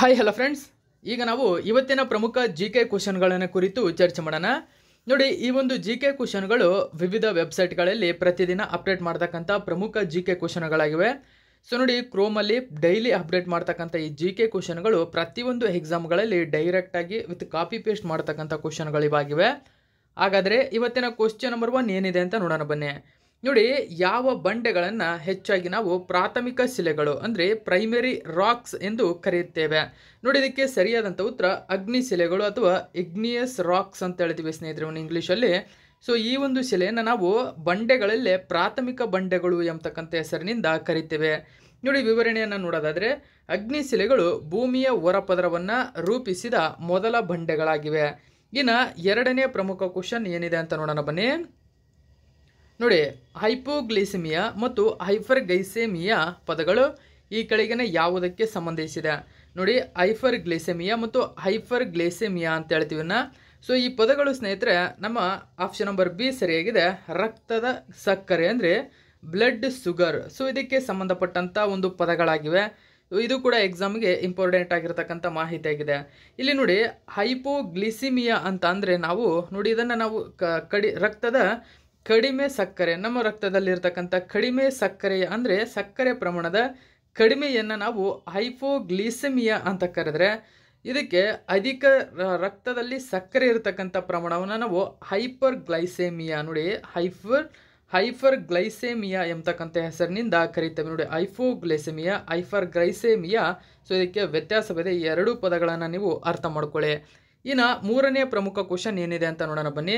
hi hello friends ಈಗ ನಾವು ಇವತ್ತಿನ ಪ್ರಮುಖ ಜಿ ಕೆ ಕ್ವಶನ್ಗಳನ್ನು ಕುರಿತು ಚರ್ಚೆ ಮಾಡೋಣ ನೋಡಿ ಈ ಒಂದು ಜಿ ಕೆ ಕ್ವಶನ್ಗಳು ವಿವಿಧ ವೆಬ್ಸೈಟ್ಗಳಲ್ಲಿ ಪ್ರತಿದಿನ ಅಪ್ಡೇಟ್ ಮಾಡ್ತಕ್ಕಂಥ ಪ್ರಮುಖ ಜಿ ಕೆ ಕ್ವಶನ್ಗಳಾಗಿವೆ ಸೊ ನೋಡಿ ಕ್ರೋಮಲ್ಲಿ ಡೈಲಿ ಅಪ್ಡೇಟ್ ಮಾಡ್ತಕ್ಕಂಥ ಈ ಜಿ ಕೆ ಕ್ವಶನ್ಗಳು ಪ್ರತಿಯೊಂದು ಎಕ್ಸಾಮ್ಗಳಲ್ಲಿ ಡೈರೆಕ್ಟಾಗಿ ವಿತ್ ಕಾಪಿ ಪೇಸ್ಟ್ ಮಾಡ್ತಕ್ಕಂಥ ಕ್ವಶನ್ಗಳಿವಾಗಿವೆ ಹಾಗಾದರೆ ಇವತ್ತಿನ ಕ್ವಶನ್ ನಂಬರ್ ಒನ್ ಏನಿದೆ ಅಂತ ನೋಡೋಣ ಬನ್ನಿ ನೋಡಿ ಯಾವ ಬಂಡೆಗಳನ್ನು ಹೆಚ್ಚಾಗಿ ನಾವು ಪ್ರಾಥಮಿಕ ಶಿಲೆಗಳು ಅಂದರೆ ಪ್ರೈಮರಿ ರಾಕ್ಸ್ ಎಂದು ಕರೆಯುತ್ತೇವೆ ನೋಡಿ ಇದಕ್ಕೆ ಸರಿಯಾದಂಥ ಉತ್ತರ ಅಗ್ನಿ ಶಿಲೆಗಳು ಅಥವಾ ಇಗ್ನಿಯಸ್ ರಾಕ್ಸ್ ಅಂತ ಹೇಳ್ತೀವಿ ಸ್ನೇಹಿತರೆ ಒಂದು ಇಂಗ್ಲೀಷಲ್ಲಿ ಸೊ ಈ ಒಂದು ಶಿಲೆಯನ್ನು ನಾವು ಬಂಡೆಗಳಲ್ಲೇ ಪ್ರಾಥಮಿಕ ಬಂಡೆಗಳು ಎಂಬತಕ್ಕಂಥ ಹೆಸರಿನಿಂದ ಕರಿತೇವೆ ನೋಡಿ ವಿವರಣೆಯನ್ನು ನೋಡೋದಾದರೆ ಅಗ್ನಿ ಶಿಲೆಗಳು ಭೂಮಿಯ ಹೊರಪದರವನ್ನು ರೂಪಿಸಿದ ಮೊದಲ ಬಂಡೆಗಳಾಗಿವೆ ಇನ್ನು ಎರಡನೇ ಪ್ರಮುಖ ಕ್ವಶನ್ ಏನಿದೆ ಅಂತ ನೋಡೋಣ ಬನ್ನಿ ನೋಡಿ ಹೈಪೋಗ್ಲೈಸೆಮಿಯಾ ಮತ್ತು ಹೈಫರ್ ಗೈಸೆಮಿಯಾ ಪದಗಳು ಈ ಕೆಳಗಿನ ಯಾವುದಕ್ಕೆ ಸಂಬಂಧಿಸಿದೆ ನೋಡಿ ಹೈಫರ್ ಮತ್ತು ಹೈಫರ್ ಗ್ಲೈಸೆಮಿಯಾ ಅಂತ ಹೇಳ್ತೀವನ್ನ ಸೊ ಈ ಪದಗಳು ಸ್ನೇಹಿತರೆ ನಮ್ಮ ಆಪ್ಷನ್ ನಂಬರ್ ಬಿ ಸರಿಯಾಗಿದೆ ರಕ್ತದ ಸಕ್ಕರೆ ಅಂದರೆ ಬ್ಲಡ್ ಸುಗರ್ ಸೊ ಇದಕ್ಕೆ ಸಂಬಂಧಪಟ್ಟಂಥ ಒಂದು ಪದಗಳಾಗಿವೆ ಇದು ಕೂಡ ಎಕ್ಸಾಮ್ಗೆ ಇಂಪಾರ್ಟೆಂಟ್ ಆಗಿರತಕ್ಕಂಥ ಮಾಹಿತಿಯಾಗಿದೆ ಇಲ್ಲಿ ನೋಡಿ ಹೈಪೋಗ್ಲಿಸಿಮಿಯಾ ಅಂತ ಅಂದರೆ ನಾವು ನೋಡಿ ಇದನ್ನು ನಾವು ಕಡಿ ರಕ್ತದ ಕಡಿಮೆ ಸಕ್ಕರೆ ನಮ್ಮ ರಕ್ತದಲ್ಲಿರ್ತಕ್ಕಂಥ ಕಡಿಮೆ ಸಕ್ಕರೆ ಅಂದರೆ ಸಕ್ಕರೆ ಪ್ರಮಾಣದ ಕಡಿಮೆಯನ್ನು ನಾವು ಹೈಪೋಗ್ಲಿಸೆಮಿಯಾ ಅಂತ ಕರೆದ್ರೆ ಇದಕ್ಕೆ ಅಧಿಕ ರಕ್ತದಲ್ಲಿ ಸಕ್ಕರೆ ಇರತಕ್ಕಂಥ ಪ್ರಮಾಣವನ್ನು ನಾವು ಹೈಪರ್ ನೋಡಿ ಹೈಫರ್ ಹೈಫರ್ ಗ್ಲೈಸೆಮಿಯಾ ಎಂಬತಕ್ಕಂಥ ಹೆಸರಿನಿಂದ ಕರೀತೇವೆ ನೋಡಿ ಐಫೋಗ್ಲೈಸೆಮಿಯಾ ಐಫರ್ ಗ್ಲೈಸೇಮಿಯಾ ಸೊ ಇದಕ್ಕೆ ವ್ಯತ್ಯಾಸವಿದೆ ಈ ಎರಡೂ ಪದಗಳನ್ನು ನೀವು ಅರ್ಥ ಮಾಡ್ಕೊಳ್ಳಿ ಇನ್ನು ಮೂರನೇ ಪ್ರಮುಖ ಕ್ವಶನ್ ಏನಿದೆ ಅಂತ ನೋಡೋಣ ಬನ್ನಿ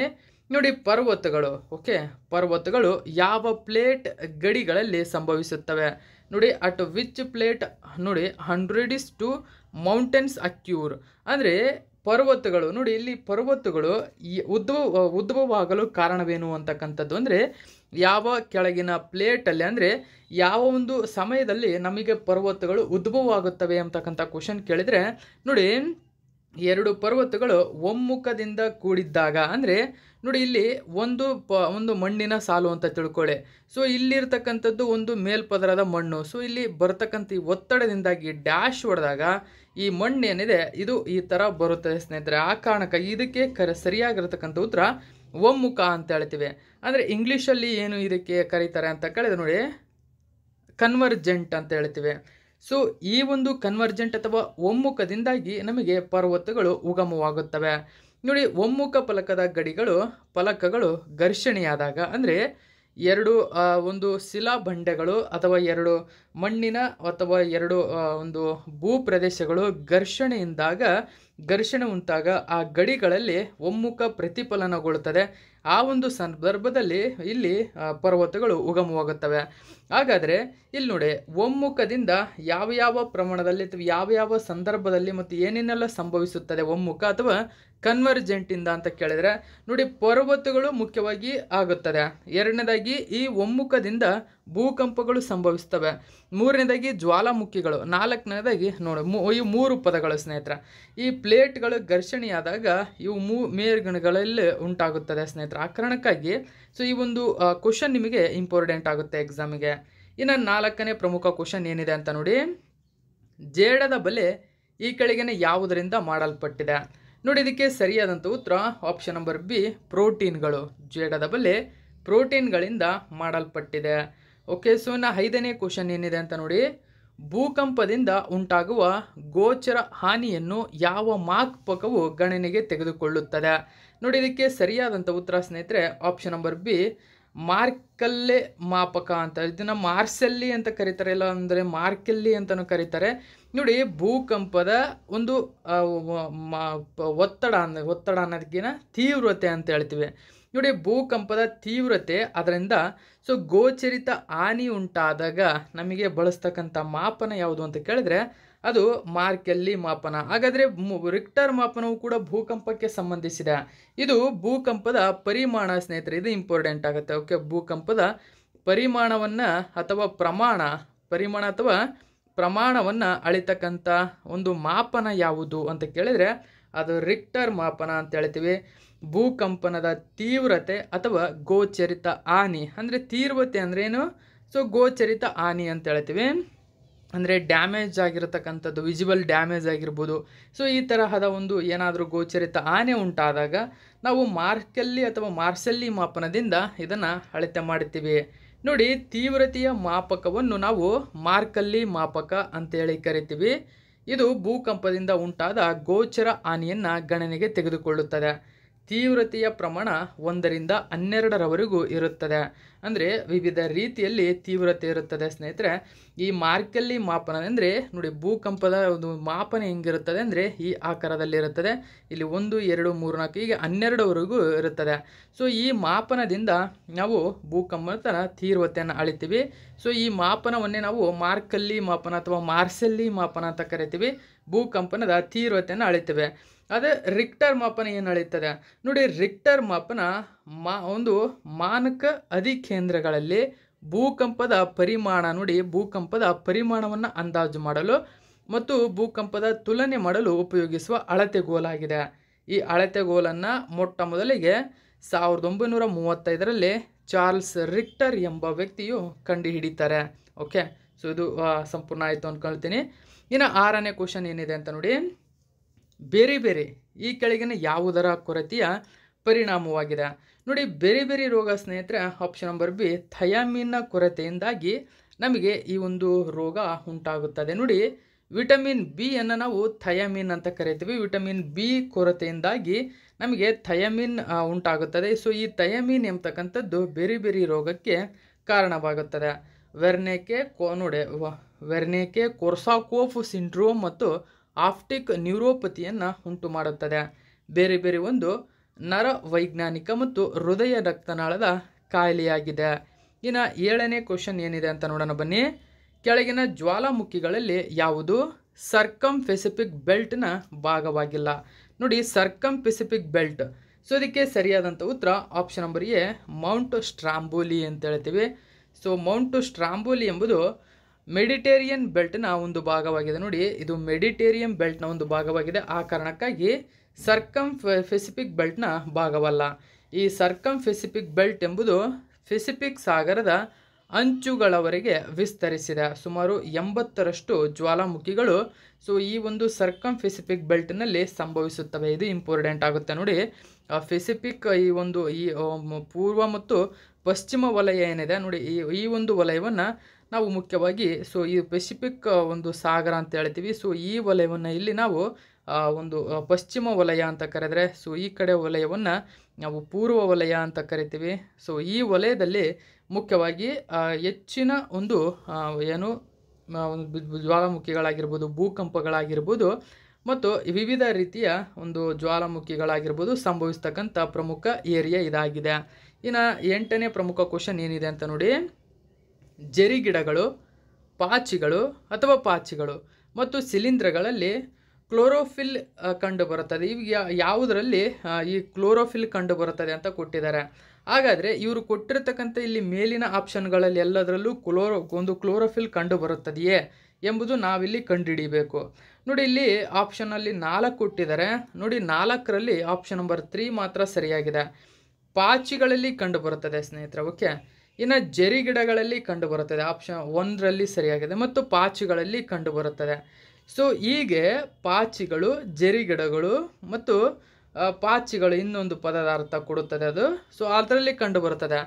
ನೋಡಿ ಪರ್ವತಗಳು ಓಕೆ ಪರ್ವತಗಳು ಯಾವ ಪ್ಲೇಟ್ ಗಡಿಗಳಲ್ಲಿ ಸಂಭವಿಸುತ್ತವೆ ನೋಡಿ ಅಟ್ ವಿಚ್ ಪ್ಲೇಟ್ ನೋಡಿ hundred is to mountains occur ಅಂದರೆ ಪರ್ವತಗಳು ನೋಡಿ ಇಲ್ಲಿ ಪರ್ವತಗಳು ಉದ್ಭವ ಉದ್ಭವವಾಗಲು ಕಾರಣವೇನು ಅಂತಕ್ಕಂಥದ್ದು ಅಂದರೆ ಯಾವ ಕೆಳಗಿನ ಪ್ಲೇಟಲ್ಲಿ ಅಂದರೆ ಯಾವ ಒಂದು ಸಮಯದಲ್ಲಿ ನಮಗೆ ಪರ್ವತಗಳು ಉದ್ಭವವಾಗುತ್ತವೆ ಅಂತಕ್ಕಂಥ ಕ್ವಶನ್ ಕೇಳಿದರೆ ನೋಡಿ ಎರಡು ಪರ್ವತಗಳು ಒಮ್ಮುಖದಿಂದ ಕೂಡಿದ್ದಾಗ ಅಂದರೆ ನೋಡಿ ಇಲ್ಲಿ ಒಂದು ಪ ಒಂದು ಮಣ್ಣಿನ ಸಾಲು ಅಂತ ತಿಳ್ಕೊಳ್ಳಿ ಸೊ ಇಲ್ಲಿರ್ತಕ್ಕಂಥದ್ದು ಒಂದು ಮೇಲ್ಪದರದ ಮಣ್ಣು ಸೊ ಇಲ್ಲಿ ಬರ್ತಕ್ಕಂಥ ಈ ಒತ್ತಡದಿಂದಾಗಿ ಡ್ಯಾಶ್ ಹೊಡೆದಾಗ ಈ ಮಣ್ಣು ಏನಿದೆ ಇದು ಈ ಥರ ಬರುತ್ತದೆ ಸ್ನೇಹಿತರೆ ಆ ಕಾರಣಕ್ಕಾಗಿ ಇದಕ್ಕೆ ಕರೆ ಸರಿಯಾಗಿರ್ತಕ್ಕಂಥ ಉತ್ತರ ಒಮ್ಮುಖ ಅಂತ ಹೇಳ್ತೀವಿ ಅಂದರೆ ಇಂಗ್ಲೀಷಲ್ಲಿ ಏನು ಇದಕ್ಕೆ ಕರೀತಾರೆ ಅಂತ ಕೇಳಿದ್ರೆ ನೋಡಿ ಕನ್ವರ್ಜೆಂಟ್ ಅಂತ ಹೇಳ್ತೀವಿ ಸೊ ಈ ಒಂದು ಕನ್ವರ್ಜೆಂಟ್ ಅಥವಾ ಒಮ್ಮುಖದಿಂದಾಗಿ ನಮಗೆ ಪರ್ವತಗಳು ಉಗಮವಾಗುತ್ತವೆ ನೋಡಿ ಒಮ್ಮುಖ ಫಲಕದ ಗಡಿಗಳು ಫಲಕಗಳು ಘರ್ಷಣೆಯಾದಾಗ ಅಂದರೆ ಎರಡು ಒಂದು ಶಿಲಾ ಬಂಡೆಗಳು ಅಥವಾ ಎರಡು ಮಣ್ಣಿನ ಅಥವಾ ಎರಡು ಒಂದು ಭೂಪ್ರದೇಶಗಳು ಘರ್ಷಣೆಯಿಂದಾಗ ಘರ್ಷಣೆ ಉಂಟಾಗ ಆ ಗಡಿಗಳಲ್ಲಿ ಒಮ್ಮುಖ ಪ್ರತಿಫಲನಗೊಳ್ಳುತ್ತದೆ ಆ ಒಂದು ಸಂದರ್ಭದಲ್ಲಿ ಇಲ್ಲಿ ಪರ್ವತಗಳು ಉಗಮವಾಗುತ್ತವೆ ಹಾಗಾದರೆ ಇಲ್ಲಿ ನೋಡಿ ಒಮ್ಮುಖದಿಂದ ಯಾವ ಯಾವ ಪ್ರಮಾಣದಲ್ಲಿ ಅಥವಾ ಯಾವ ಯಾವ ಸಂದರ್ಭದಲ್ಲಿ ಮತ್ತು ಏನೇನೆಲ್ಲ ಸಂಭವಿಸುತ್ತದೆ ಒಮ್ಮುಖ ಅಥವಾ ಕನ್ವರ್ಜೆಂಟಿಂದ ಅಂತ ಕೇಳಿದರೆ ನೋಡಿ ಪರ್ವತಗಳು ಮುಖ್ಯವಾಗಿ ಆಗುತ್ತದೆ ಎರಡನೇದಾಗಿ ಈ ಒಮ್ಮುಖದಿಂದ ಭೂಕಂಪಗಳು ಸಂಭವಿಸ್ತವೆ ಮೂರನೇದಾಗಿ ಜ್ವಾಲಾಮುಖಿಗಳು ನಾಲ್ಕನೇದಾಗಿ ನೋಡಿ ಈ ಮೂರು ಪದಗಳು ಸ್ನೇಹಿತರ ಈ ಪ್ಲೇಟ್ಗಳು ಘರ್ಷಣೆಯಾದಾಗ ಇವು ಮೂ ಮೇರ್ಗಣಗಳಲ್ಲಿ ಉಂಟಾಗುತ್ತದೆ ಸ್ನೇಹಿತರ ಆ ಕಾರಣಕ್ಕಾಗಿ ಸೊ ಈ ಒಂದು ಕ್ವಶನ್ ನಿಮಗೆ ಇಂಪಾರ್ಟೆಂಟ್ ಆಗುತ್ತೆ ಎಕ್ಸಾಮಿಗೆ ಇನ್ನು ನಾಲ್ಕನೇ ಪ್ರಮುಖ ಕ್ವಶನ್ ಏನಿದೆ ಅಂತ ನೋಡಿ ಜೇಡದ ಬಲೆ ಈ ಕೆಳಗಿನ ಯಾವುದರಿಂದ ಮಾಡಲ್ಪಟ್ಟಿದೆ ನೋಡಿ ಇದಕ್ಕೆ ಸರಿಯಾದಂಥ ಉತ್ತರ ಆಪ್ಷನ್ ನಂಬರ್ ಬಿ ಪ್ರೋಟೀನ್ಗಳು ಜೇಡದ ಬಲೆ ಪ್ರೋಟೀನ್ಗಳಿಂದ ಮಾಡಲ್ಪಟ್ಟಿದೆ ಓಕೆ ಸೊ ಇನ್ನು ಐದನೇ ಕ್ವಶನ್ ಏನಿದೆ ಅಂತ ನೋಡಿ ಭೂಕಂಪದಿಂದ ಉಂಟಾಗುವ ಗೋಚರ ಹಾನಿಯನ್ನು ಯಾವ ಪಕವು ಗಣನೆಗೆ ತೆಗೆದುಕೊಳ್ಳುತ್ತದೆ ನೋಡಿ ಇದಕ್ಕೆ ಸರಿಯಾದಂಥ ಉತ್ತರ ಸ್ನೇಹಿತರೆ ಆಪ್ಷನ್ ನಂಬರ್ ಬಿ ಮಾರ್ಕಲ್ಲೆ ಮಾಪಕ ಅಂತ ಇದನ್ನು ಮಾರ್ಸೆಲ್ಲಿ ಅಂತ ಕರೀತಾರೆ ಇಲ್ಲ ಅಂದರೆ ಮಾರ್ಕೆಲ್ಲಿ ಅಂತಲೂ ಕರೀತಾರೆ ನೋಡಿ ಭೂಕಂಪದ ಒಂದು ಒತ್ತಡ ಅನ್ನ ಒತ್ತಡ ಅನ್ನೋದಕ್ಕಿಂತ ತೀವ್ರತೆ ಅಂತ ಹೇಳ್ತೀವಿ ನೋಡಿ ಭೂಕಂಪದ ತೀವ್ರತೆ ಅದರಿಂದ ಸೊ ಗೋಚರಿತ ಹಾನಿ ಉಂಟಾದಾಗ ನಮಗೆ ಬಳಸ್ತಕ್ಕಂಥ ಮಾಪನ ಯಾವುದು ಅಂತ ಕೇಳಿದ್ರೆ ಅದು ಮಾರ್ಕಲ್ಲಿ ಮಾಪನ ಹಾಗಾದರೆ ರಿಕ್ಟರ್ ಮಾಪನವು ಕೂಡ ಭೂಕಂಪಕ್ಕೆ ಸಂಬಂಧಿಸಿದೆ ಇದು ಭೂಕಂಪದ ಪರಿಮಾಣ ಸ್ನೇಹಿತರೆ ಇದು ಇಂಪಾರ್ಟೆಂಟ್ ಆಗುತ್ತೆ ಓಕೆ ಭೂಕಂಪದ ಪರಿಮಾಣವನ್ನು ಅಥವಾ ಪ್ರಮಾಣ ಪರಿಮಾಣ ಅಥವಾ ಪ್ರಮಾಣವನ್ನು ಅಳಿತಕ್ಕಂಥ ಒಂದು ಮಾಪನ ಯಾವುದು ಅಂತ ಕೇಳಿದರೆ ಅದು ರಿಕ್ಟರ್ ಮಾಪನ ಅಂತ ಹೇಳ್ತೀವಿ ಭೂಕಂಪನದ ತೀವ್ರತೆ ಅಥವಾ ಗೋಚರಿತ ಆನಿ ಅಂದರೆ ತೀವ್ರತೆ ಅಂದ್ರೇನು ಸೊ ಗೋಚರಿತ ಆನಿ ಅಂತ ಹೇಳ್ತೀವಿ ಅಂದರೆ ಡ್ಯಾಮೇಜ್ ಆಗಿರತಕ್ಕಂಥದ್ದು ವಿಜಿಬಲ್ ಡ್ಯಾಮೇಜ್ ಆಗಿರ್ಬೋದು ಸೊ ಈ ತರಹದ ಒಂದು ಏನಾದರೂ ಗೋಚರಿತ ಆನೆ ಉಂಟಾದಾಗ ನಾವು ಮಾರ್ಕಲ್ಲಿ ಅಥವಾ ಮಾರ್ಸಲ್ಲಿ ಮಾಪನದಿಂದ ಇದನ್ನು ಅಳತೆ ಮಾಡುತ್ತೀವಿ ನೋಡಿ ತೀವ್ರತೆಯ ಮಾಪಕವನ್ನು ನಾವು ಮಾರ್ಕಲ್ಲಿ ಮಾಪಕ ಅಂತೇಳಿ ಕರಿತೀವಿ ಇದು ಭೂಕಂಪದಿಂದ ಉಂಟಾದ ಗೋಚರ ಆನೆಯನ್ನು ಗಣನೆಗೆ ತೆಗೆದುಕೊಳ್ಳುತ್ತದೆ ತೀವ್ರತೆಯ ಪ್ರಮಾಣ ಒಂದರಿಂದ ಹನ್ನೆರಡರವರೆಗೂ ಇರುತ್ತದೆ ಅಂದರೆ ವಿವಿಧ ರೀತಿಯಲ್ಲಿ ತೀವ್ರತೆ ಇರುತ್ತದೆ ಸ್ನೇಹಿತರೆ ಈ ಮಾರ್ಕಲ್ಲಿ ಮಾಪನ ಅಂದರೆ ನೋಡಿ ಭೂಕಂಪದ ಒಂದು ಮಾಪನ ಹೆಂಗಿರುತ್ತದೆ ಅಂದರೆ ಈ ಆಕಾರದಲ್ಲಿರುತ್ತದೆ ಇಲ್ಲಿ ಒಂದು ಎರಡು ಮೂರು ನಾಲ್ಕು ಹೀಗೆ ಹನ್ನೆರಡವರೆಗೂ ಇರುತ್ತದೆ ಸೊ ಈ ಮಾಪನದಿಂದ ನಾವು ಭೂಕಂಪದ ತೀವ್ರತೆಯನ್ನು ಅಳಿತೀವಿ ಸೊ ಈ ಮಾಪನವನ್ನೇ ನಾವು ಮಾರ್ಕಲ್ಲಿ ಮಾಪನ ಅಥವಾ ಮಾರ್ಸಲ್ಲಿ ಮಾಪನ ಅಂತ ಕರಿತೀವಿ ಭೂಕಂಪನದ ತೀವ್ರತೆಯನ್ನು ಅಳಿತೇವೆ ಅದೇ ರಿಕ್ಟರ್ ಮಾಪನ ಏನು ಅಳೆಯುತ್ತದೆ ನೋಡಿ ರಿಕ್ಟರ್ ಮಾಪನ ಮಾ ಒಂದು ಮಾನಕ ಅಧಿಕೇಂದ್ರಗಳಲ್ಲಿ ಭೂಕಂಪದ ಪರಿಮಾಣ ನೋಡಿ ಭೂಕಂಪದ ಪರಿಮಾಣವನ್ನು ಅಂದಾಜು ಮಾಡಲು ಮತ್ತು ಭೂಕಂಪದ ತುಲನೆ ಮಾಡಲು ಉಪಯೋಗಿಸುವ ಅಳತೆಗೋಲಾಗಿದೆ ಈ ಅಳತೆಗೋಲನ್ನು ಮೊಟ್ಟ ಮೊದಲಿಗೆ ಸಾವಿರದ ಒಂಬೈನೂರ ಮೂವತ್ತೈದರಲ್ಲಿ ಚಾರ್ಲ್ಸ್ ರಿಕ್ಟರ್ ಎಂಬ ವ್ಯಕ್ತಿಯು ಕಂಡುಹಿಡಿತಾರೆ ಓಕೆ ಸೊ ಇದು ಸಂಪೂರ್ಣ ಆಯಿತು ಅಂದ್ಕೊಳ್ತೀನಿ ಇನ್ನು ಆರನೇ ಕ್ವಶನ್ ಏನಿದೆ ಅಂತ ನೋಡಿ ಬೇರೆ ಬೇರೆ ಈ ಕೆಳಗಿನ ಯಾವುದರ ಕೊರತೆಯ ಪರಿಣಾಮವಾಗಿದೆ ನೋಡಿ ಬೇರೆ ಬೇರೆ ರೋಗ ಸ್ನೇಹಿತರೆ ಆಪ್ಷನ್ ನಂಬರ್ ಬಿ ಥಯಾಮಿನ್ನ ಕೊರತೆಯಿಂದಾಗಿ ನಮಗೆ ಈ ಒಂದು ರೋಗ ಉಂಟಾಗುತ್ತದೆ ನೋಡಿ ವಿಟಮಿನ್ ಬಿ ಅನ್ನು ನಾವು ಥಯಾಮಿನ್ ಅಂತ ಕರಿತೀವಿ ವಿಟಮಿನ್ ಬಿ ಕೊರತೆಯಿಂದಾಗಿ ನಮಗೆ ಥಯಾಮಿನ್ ಉಂಟಾಗುತ್ತದೆ ಸೊ ಈ ಥಯಾಮಿನ್ ಎಂಬತಕ್ಕಂಥದ್ದು ಬೇರೆ ಬೇರೆ ರೋಗಕ್ಕೆ ಕಾರಣವಾಗುತ್ತದೆ ವೆರ್ನೇಕೆ ಕೋ ನೋಡಿ ವೆರ್ನೇಕೆ ಕೋರ್ಸಾಕೋಫ್ ಸಿಂಡ್ರೋಮ್ ಮತ್ತು ಆಪ್ಟಿಕ್ ನ್ಯೂರೋಪತಿಯನ್ನು ಉಂಟು ಮಾಡುತ್ತದೆ ಬೇರೆ ಬೇರೆ ಒಂದು ನರ ವೈಜ್ಞಾನಿಕ ಮತ್ತು ಹೃದಯ ರಕ್ತನಾಳದ ಕಾಯಿಲೆಯಾಗಿದೆ ಇನ್ನು ಏಳನೇ ಕ್ವಶನ್ ಏನಿದೆ ಅಂತ ನೋಡೋಣ ಬನ್ನಿ ಕೆಳಗಿನ ಜ್ವಾಲಾಮುಖಿಗಳಲ್ಲಿ ಯಾವುದು ಸರ್ಕಮ್ ಪೆಸಿಫಿಕ್ ಬೆಲ್ಟ್ನ ಭಾಗವಾಗಿಲ್ಲ ನೋಡಿ ಸರ್ಕಮ್ ಪೆಸಿಫಿಕ್ ಬೆಲ್ಟ್ ಸೊ ಇದಕ್ಕೆ ಸರಿಯಾದಂಥ ಉತ್ತರ option number A mount Stromboli ಅಂತ ಹೇಳ್ತೀವಿ ಸೊ ಮೌಂಟ್ ಸ್ಟ್ರಾಂಬೋಲಿ ಎಂಬುದು ಮೆಡಿಟೇರಿಯನ್ ಬೆಲ್ಟ್ನ ಒಂದು ಭಾಗವಾಗಿದೆ ನೋಡಿ ಇದು ಮೆಡಿಟೇರಿಯನ್ ಬೆಲ್ಟ್ನ ಒಂದು ಭಾಗವಾಗಿದೆ ಆ ಕಾರಣಕ್ಕಾಗಿ ಸರ್ಕಮ್ ಫೆಸಿಫಿಕ್ ಬೆಲ್ಟ್ನ ಭಾಗವಲ್ಲ ಈ ಸರ್ಕಮ್ ಫೆಸಿಫಿಕ್ ಬೆಲ್ಟ್ ಎಂಬುದು ಫೆಸಿಫಿಕ್ ಸಾಗರದ ಅಂಚುಗಳವರೆಗೆ ವಿಸ್ತರಿಸಿದೆ ಸುಮಾರು ಎಂಬತ್ತರಷ್ಟು ಜ್ವಾಲಾಮುಖಿಗಳು ಸೊ ಈ ಒಂದು ಸರ್ಕಮ್ ಫೆಸಿಫಿಕ್ ಬೆಲ್ಟ್ನಲ್ಲಿ ಸಂಭವಿಸುತ್ತವೆ ಇದು ಇಂಪಾರ್ಟೆಂಟ್ ಆಗುತ್ತೆ ನೋಡಿ ಫೆಸಿಫಿಕ್ ಈ ಒಂದು ಈ ಪೂರ್ವ ಮತ್ತು ಪಶ್ಚಿಮ ವಲಯ ಏನಿದೆ ನೋಡಿ ಈ ಈ ಒಂದು ವಲಯವನ್ನು ನಾವು ಮುಖ್ಯವಾಗಿ ಸೊ ಈ ಪೆಸಿಫಿಕ್ ಒಂದು ಸಾಗರ ಅಂತ ಹೇಳ್ತೀವಿ ಸೊ ಈ ವಲಯವನ್ನು ಇಲ್ಲಿ ನಾವು ಒಂದು ಪಶ್ಚಿಮ ವಲಯ ಅಂತ ಕರೆದರೆ ಸೊ ಈ ಕಡೆ ವಲಯವನ್ನು ನಾವು ಪೂರ್ವ ವಲಯ ಅಂತ ಕರಿತೀವಿ ಸೊ ಈ ವಲಯದಲ್ಲಿ ಮುಖ್ಯವಾಗಿ ಹೆಚ್ಚಿನ ಒಂದು ಏನು ಜ್ವಾಲಾಮುಖಿಗಳಾಗಿರ್ಬೋದು ಭೂಕಂಪಗಳಾಗಿರ್ಬೋದು ಮತ್ತು ವಿವಿಧ ರೀತಿಯ ಒಂದು ಜ್ವಾಲಾಮುಖಿಗಳಾಗಿರ್ಬೋದು ಸಂಭವಿಸ್ತಕ್ಕಂಥ ಪ್ರಮುಖ ಏರಿಯಾ ಇದಾಗಿದೆ ಇನ್ನು ಎಂಟನೇ ಪ್ರಮುಖ ಕ್ವಶನ್ ಏನಿದೆ ಅಂತ ನೋಡಿ ಜರಿ ಗಿಡಗಳು ಪಾಚಿಗಳು ಅಥವಾ ಪಾಚಿಗಳು ಮತ್ತು ಸಿಲಿಂಡ್ರಗಳಲ್ಲಿ ಕ್ಲೋರೋಫಿಲ್ ಕಂಡುಬರುತ್ತದೆ ಇವು ಯಾವುದರಲ್ಲಿ ಈ ಕ್ಲೋರೋಫಿಲ್ ಕಂಡುಬರುತ್ತದೆ ಅಂತ ಕೊಟ್ಟಿದ್ದಾರೆ ಹಾಗಾದರೆ ಇವರು ಕೊಟ್ಟಿರತಕ್ಕಂಥ ಇಲ್ಲಿ ಮೇಲಿನ ಆಪ್ಷನ್ಗಳಲ್ಲಿ ಎಲ್ಲದರಲ್ಲೂ ಕ್ಲೋರೋ ಒಂದು ಕ್ಲೋರೋಫಿಲ್ ಕಂಡುಬರುತ್ತದೆಯೇ ಎಂಬುದು ನಾವಿಲ್ಲಿ ಕಂಡುಹಿಡಿಬೇಕು ನೋಡಿ ಇಲ್ಲಿ ಆಪ್ಷನಲ್ಲಿ ನಾಲ್ಕು ಕೊಟ್ಟಿದ್ದಾರೆ ನೋಡಿ ನಾಲ್ಕರಲ್ಲಿ ಆಪ್ಷನ್ ನಂಬರ್ ತ್ರೀ ಮಾತ್ರ ಸರಿಯಾಗಿದೆ ಪಾಚಿಗಳಲ್ಲಿ ಕಂಡುಬರುತ್ತದೆ ಸ್ನೇಹಿತರೆ ಓಕೆ ಇನ್ನು ಜರಿ ಗಿಡಗಳಲ್ಲಿ ಕಂಡುಬರುತ್ತದೆ ಆಪ್ಷನ್ ಒಂದರಲ್ಲಿ ಸರಿಯಾಗಿದೆ ಮತ್ತು ಪಾಚಿಗಳಲ್ಲಿ ಕಂಡುಬರುತ್ತದೆ ಸೊ ಹೀಗೆ ಪಾಚಿಗಳು ಜರಿ ಗಿಡಗಳು ಮತ್ತು ಪಾಚಿಗಳು ಇನ್ನೊಂದು ಪದಾರ್ಥ ಕೊಡುತ್ತದೆ ಅದು ಸೊ ಅದರಲ್ಲಿ ಕಂಡುಬರುತ್ತದೆ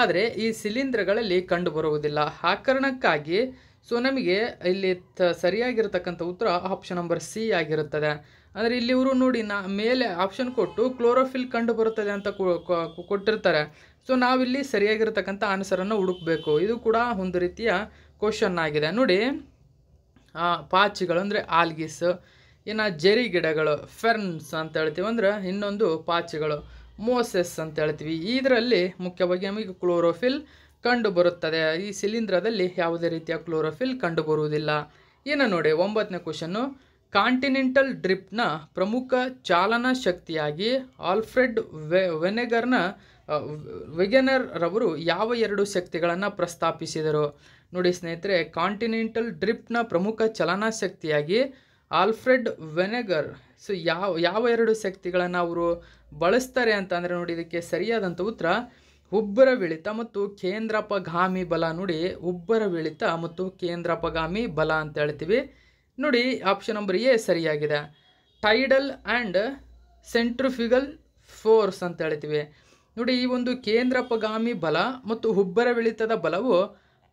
ಆದರೆ ಈ ಶಿಲೀಂಧ್ರಗಳಲ್ಲಿ ಕಂಡುಬರುವುದಿಲ್ಲ ಕಾರಣಕ್ಕಾಗಿ ಸೊ ನಮಗೆ ಇಲ್ಲಿ ತ ಉತ್ತರ ಆಪ್ಷನ್ ನಂಬರ್ ಸಿ ಆಗಿರುತ್ತದೆ ಆದರೆ ಇಲ್ಲಿ ಇವರು ನೋಡಿ ನಾ ಮೇಲೆ ಆಪ್ಷನ್ ಕೊಟ್ಟು ಕ್ಲೋರೋಫಿಲ್ ಕಂಡು ಬರುತ್ತದೆ ಅಂತ ಕೊಟ್ಟಿರ್ತಾರೆ ಸೊ ನಾವಿಲ್ಲಿ ಸರಿಯಾಗಿರ್ತಕ್ಕಂಥ ಆನ್ಸರನ್ನು ಹುಡುಕಬೇಕು ಇದು ಕೂಡ ಒಂದು ರೀತಿಯ ಕ್ವಶನ್ ಆಗಿದೆ ನೋಡಿ ಪಾಚಿಗಳು ಅಂದರೆ ಆಲ್ಗಿಸ್ ಇನ್ನು ಜೆರಿ ಗಿಡಗಳು ಫೆರ್ನ್ಸ್ ಅಂತ ಹೇಳ್ತೀವಿ ಅಂದರೆ ಇನ್ನೊಂದು ಪಾಚಿಗಳು ಮೋಸೆಸ್ ಅಂತ ಹೇಳ್ತೀವಿ ಇದರಲ್ಲಿ ಮುಖ್ಯವಾಗಿ ನಮಗೆ ಕ್ಲೋರೋಫಿಲ್ ಕಂಡು ಬರುತ್ತದೆ ಈ ಸಿಲಿಂದ್ರದಲ್ಲಿ ಯಾವುದೇ ರೀತಿಯ ಕ್ಲೋರೋಫಿಲ್ ಕಂಡು ಬರುವುದಿಲ್ಲ ಇನ್ನು ನೋಡಿ ಒಂಬತ್ತನೇ ಕ್ವಶನ್ನು ಕಾಂಟಿನೆಂಟಲ್ ಡ್ರಿಫ್ಟ್ನ ಪ್ರಮುಖ ಚಾಲನಾ ಶಕ್ತಿಯಾಗಿ ಆಲ್ಫ್ರೆಡ್ ವೆ ವೆನೆಗರ್ನ ವೆಗೆನರ್ ರವರು ಯಾವ ಎರಡು ಶಕ್ತಿಗಳನ್ನು ಪ್ರಸ್ತಾಪಿಸಿದರು ನೋಡಿ ಸ್ನೇಹಿತರೆ ಕಾಂಟಿನೆಂಟಲ್ ಡ್ರಿಫ್ಟ್ನ ಪ್ರಮುಖ ಚಲನಾ ಶಕ್ತಿಯಾಗಿ ಆಲ್ಫ್ರೆಡ್ ವೆನೆಗರ್ ಸೊ ಯಾವ ಯಾವ ಎರಡು ಶಕ್ತಿಗಳನ್ನು ಅವರು ಬಳಸ್ತಾರೆ ಅಂತಂದರೆ ನೋಡಿ ಇದಕ್ಕೆ ಸರಿಯಾದಂಥ ಉತ್ತರ ಉಬ್ಬರವಿಳಿತ ಮತ್ತು ಕೇಂದ್ರಪಗಾಮಿ ಬಲ ನೋಡಿ ಉಬ್ಬರವಿಳಿತ ಮತ್ತು ಕೇಂದ್ರಪಗಾಮಿ ಬಲ ಅಂತ ಹೇಳ್ತೀವಿ ನೋಡಿ ಆಪ್ಷನ್ ನಂಬರ್ ಎ ಸರಿಯಾಗಿದೆ ಟೈಡಲ್ ಆ್ಯಂಡ್ ಸೆಂಟ್ರಿಫಿಗಲ್ ಫೋರ್ಸ್ ಅಂತ ಹೇಳ್ತೀವಿ ನೋಡಿ ಈ ಒಂದು ಕೇಂದ್ರಪಗಾಮಿ ಬಲ ಮತ್ತು ಹುಬ್ಬರವಿಳಿತದ ಬಲವು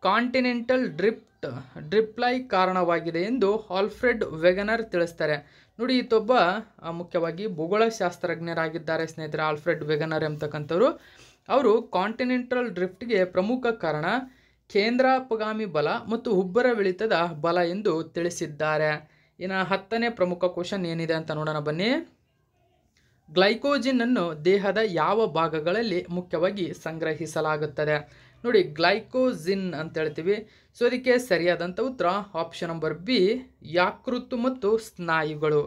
ಕಾಂಟಿನೆಂಟಲ್ ಡ್ರಿಫ್ಟ್ ಡ್ರಿಪ್ಲೈ ಕಾರಣವಾಗಿದೆ ಎಂದು ಆಲ್ಫ್ರೆಡ್ ವೆಗನರ್ ತಿಳಿಸ್ತಾರೆ ನೋಡಿ ಈತೊಬ್ಬ ಮುಖ್ಯವಾಗಿ ಭೂಗೋಳಶಾಸ್ತ್ರಜ್ಞರಾಗಿದ್ದಾರೆ ಸ್ನೇಹಿತರೆ ಆಲ್ಫ್ರೆಡ್ ವೆಗನರ್ ಎಂಬತಕ್ಕಂಥವ್ರು ಅವರು ಕಾಂಟಿನೆಂಟಲ್ ಡ್ರಿಫ್ಟ್ಗೆ ಪ್ರಮುಖ ಕಾರಣ ಕೇಂದ್ರಾಪಗಾಮಿ ಬಲ ಮತ್ತು ಹುಬ್ಬರ ಬೆಳಿತದ ಬಲ ಎಂದು ತಿಳಿಸಿದ್ದಾರೆ ಇನ್ನು ಹತ್ತನೇ ಪ್ರಮುಖ ಕ್ವಶನ್ ಏನಿದೆ ಅಂತ ನೋಡೋಣ ಬನ್ನಿ ಗ್ಲೈಕೋಜಿನ್ ಅನ್ನು ದೇಹದ ಯಾವ ಭಾಗಗಳಲ್ಲಿ ಮುಖ್ಯವಾಗಿ ಸಂಗ್ರಹಿಸಲಾಗುತ್ತದೆ ನೋಡಿ ಗ್ಲೈಕೋಜಿನ್ ಅಂತ ಹೇಳ್ತೀವಿ ಸೊ ಇದಕ್ಕೆ ಸರಿಯಾದಂಥ ಉತ್ತರ ಆಪ್ಷನ್ ನಂಬರ್ ಬಿ ಯಾಕೃತು ಮತ್ತು ಸ್ನಾಯುಗಳು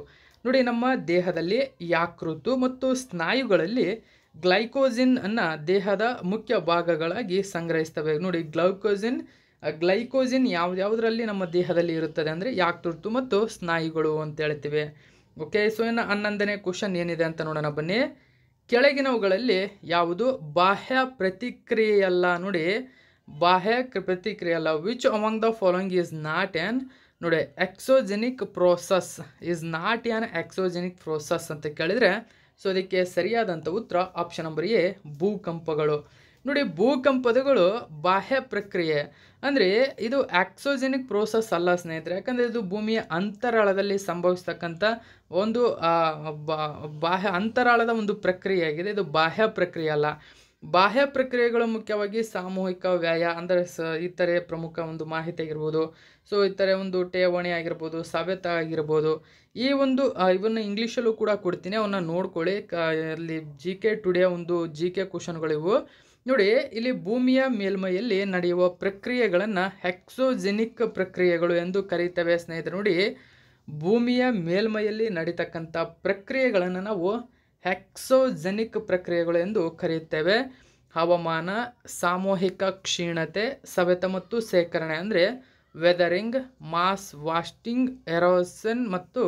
ನೋಡಿ ನಮ್ಮ ದೇಹದಲ್ಲಿ ಯಾಕೃತು ಮತ್ತು ಸ್ನಾಯುಗಳಲ್ಲಿ ಗ್ಲೈಕೋಜಿನ್ ಅನ್ನ ದೇಹದ ಮುಖ್ಯ ಭಾಗಗಳಾಗಿ ಸಂಗ್ರಹಿಸ್ತವೆ ನೋಡಿ ಗ್ಲೈಕೋಸಿನ್ ಗ್ಲೈಕೋಜಿನ್ ಯಾವುದರಲ್ಲಿ ನಮ್ಮ ದೇಹದಲ್ಲಿ ಇರುತ್ತದೆ ಅಂದರೆ ತುರ್ತು ಮತ್ತು ಸ್ನಾಯುಗಳು ಅಂತ ಹೇಳ್ತೀವಿ ಓಕೆ ಸೊ ಇನ್ನು ಹನ್ನೊಂದನೇ ಕ್ವಶನ್ ಏನಿದೆ ಅಂತ ನೋಡೋಣ ಬನ್ನಿ ಕೆಳಗಿನವುಗಳಲ್ಲಿ ಯಾವುದು ಬಾಹ್ಯ ಪ್ರತಿಕ್ರಿಯೆಯಲ್ಲ ನೋಡಿ ಬಾಹ್ಯ ಪ್ರತಿಕ್ರಿಯೆಯಲ್ಲ which among the following is not an ನೋಡಿ exogenic process is not an exogenic process ಅಂತ ಕೇಳಿದರೆ ಸೊ ಇದಕ್ಕೆ ಸರಿಯಾದಂಥ ಉತ್ತರ ಆಪ್ಷನ್ ನಂಬರ್ ಎ ಭೂಕಂಪಗಳು ನೋಡಿ ಭೂಕಂಪದಗಳು ಬಾಹ್ಯ ಪ್ರಕ್ರಿಯೆ ಅಂದರೆ ಇದು ಆಕ್ಸೋಜೆನಿಕ್ ಪ್ರೋಸೆಸ್ ಅಲ್ಲ ಸ್ನೇಹಿತರೆ ಯಾಕಂದರೆ ಇದು ಭೂಮಿಯ ಅಂತರಾಳದಲ್ಲಿ ಸಂಭವಿಸ್ತಕ್ಕಂಥ ಒಂದು ಬಾಹ್ಯ ಅಂತರಾಳದ ಒಂದು ಪ್ರಕ್ರಿಯೆಯಾಗಿದೆ ಇದು ಬಾಹ್ಯ ಪ್ರಕ್ರಿಯೆ ಅಲ್ಲ ಬಾಹ್ಯ ಪ್ರಕ್ರಿಯೆಗಳು ಮುಖ್ಯವಾಗಿ ಸಾಮೂಹಿಕ ವ್ಯಯ ಅಂದರೆ ಸ ಇತರೆ ಪ್ರಮುಖ ಒಂದು ಮಾಹಿತಿ ಆಗಿರ್ಬೋದು ಸೊ ಇತರೆ ಒಂದು ಠೇವಣಿ ಆಗಿರ್ಬೋದು ಸವೆತ ಆಗಿರ್ಬೋದು ಈ ಒಂದು ಇವನ್ನ ಇಂಗ್ಲೀಷಲ್ಲೂ ಕೂಡ ಕೊಡ್ತೀನಿ ಅವನ್ನ ನೋಡ್ಕೊಳ್ಳಿ ಅಲ್ಲಿ ಜಿ ಕೆ ಟುಡೇ ಒಂದು ಜಿ ಕೆ ಕ್ವಶನ್ಗಳಿವು ನೋಡಿ ಇಲ್ಲಿ ಭೂಮಿಯ ಮೇಲ್ಮೈಯಲ್ಲಿ ನಡೆಯುವ ಪ್ರಕ್ರಿಯೆಗಳನ್ನು ಹೆಕ್ಸೋಜೆನಿಕ್ ಪ್ರಕ್ರಿಯೆಗಳು ಎಂದು ಕರೀತವೆ ಸ್ನೇಹಿತರೆ ನೋಡಿ ಭೂಮಿಯ ಮೇಲ್ಮೈಯಲ್ಲಿ ನಡೀತಕ್ಕಂಥ ಪ್ರಕ್ರಿಯೆಗಳನ್ನು ನಾವು ಹೆಕ್ಸೋಜೆನಿಕ್ ಪ್ರಕ್ರಿಯೆಗಳು ಎಂದು ಕರೆಯುತ್ತೇವೆ ಹವಾಮಾನ ಸಾಮೂಹಿಕ ಕ್ಷೀಣತೆ ಸವೆತ ಮತ್ತು ಶೇಖರಣೆ ಅಂದರೆ ವೆದರಿಂಗ್ ಮಾಸ್ ವಾಸ್ಟಿಂಗ್ ಎರೋಸನ್ ಮತ್ತು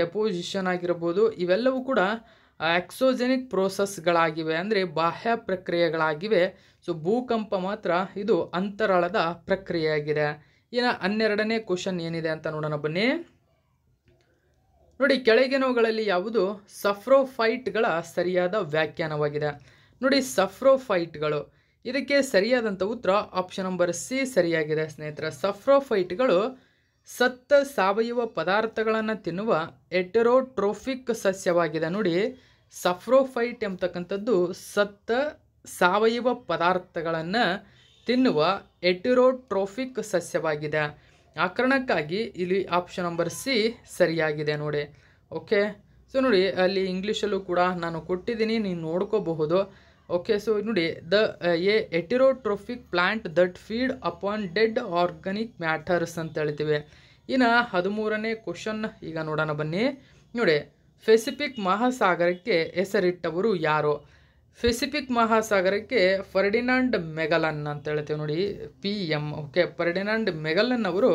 ಡೆಪೋಸಿಷನ್ ಆಗಿರ್ಬೋದು ಇವೆಲ್ಲವೂ ಕೂಡ ಆಕ್ಸೋಜೆನಿಕ್ ಪ್ರೋಸೆಸ್ಗಳಾಗಿವೆ ಅಂದರೆ ಬಾಹ್ಯ ಪ್ರಕ್ರಿಯೆಗಳಾಗಿವೆ ಸೊ ಭೂಕಂಪ ಮಾತ್ರ ಇದು ಅಂತರಾಳದ ಪ್ರಕ್ರಿಯೆಯಾಗಿದೆ ಇನ್ನು ಹನ್ನೆರಡನೇ ಕ್ವಶನ್ ಏನಿದೆ ಅಂತ ನೋಡೋಣ ಬನ್ನಿ ನೋಡಿ ಕೆಳಗಿನವುಗಳಲ್ಲಿ ಯಾವುದು ಸಫ್ರೋಫೈಟ್ಗಳ ಸರಿಯಾದ ವ್ಯಾಖ್ಯಾನವಾಗಿದೆ ನೋಡಿ ಸಫ್ರೋಫೈಟ್ಗಳು ಇದಕ್ಕೆ ಸರಿಯಾದಂಥ ಉತ್ತರ ಆಪ್ಷನ್ ನಂಬರ್ ಸಿ ಸರಿಯಾಗಿದೆ ಸ್ನೇಹಿತರ ಸಫ್ರೋಫೈಟ್ಗಳು ಸತ್ತ ಸಾವಯವ ಪದಾರ್ಥಗಳನ್ನು ತಿನ್ನುವ ಎಟರೋಟ್ರೋಫಿಕ್ ಸಸ್ಯವಾಗಿದೆ ನೋಡಿ ಸಫ್ರೋಫೈಟ್ ಎಂಬತಕ್ಕಂಥದ್ದು ಸತ್ತ ಸಾವಯವ ಪದಾರ್ಥಗಳನ್ನು ತಿನ್ನುವ ಎಟಿರೋಟ್ರೋಫಿಕ್ ಸಸ್ಯವಾಗಿದೆ ಆ ಕಾರಣಕ್ಕಾಗಿ ಇಲ್ಲಿ ಆಪ್ಷನ್ ನಂಬರ್ ಸಿ ಸರಿಯಾಗಿದೆ ನೋಡಿ ಓಕೆ ಸೊ ನೋಡಿ ಅಲ್ಲಿ ಇಂಗ್ಲೀಷಲ್ಲೂ ಕೂಡ ನಾನು ಕೊಟ್ಟಿದ್ದೀನಿ ನೀವು ನೋಡ್ಕೋಬಹುದು ಓಕೆ ಸೊ ನೋಡಿ the A heterotrophic plant that feed upon dead organic matters ಅಂತ ಹೇಳ್ತೀವಿ ಇನ್ನು ಹದಿಮೂರನೇ ಕ್ವಶನ್ ಈಗ ನೋಡೋಣ ಬನ್ನಿ ನೋಡಿ ಫೆಸಿಫಿಕ್ ಮಹಾಸಾಗರಕ್ಕೆ ಹೆಸರಿಟ್ಟವರು ಯಾರು ಫೆಸಿಫಿಕ್ ಮಹಾಸಾಗರಕ್ಕೆ ಫರ್ಡಿನಾಂಡ್ ಮೆಗಲನ್ ಅಂತ ಹೇಳ್ತೀವಿ ನೋಡಿ P M okay Ferdinand Magellan ಅವರು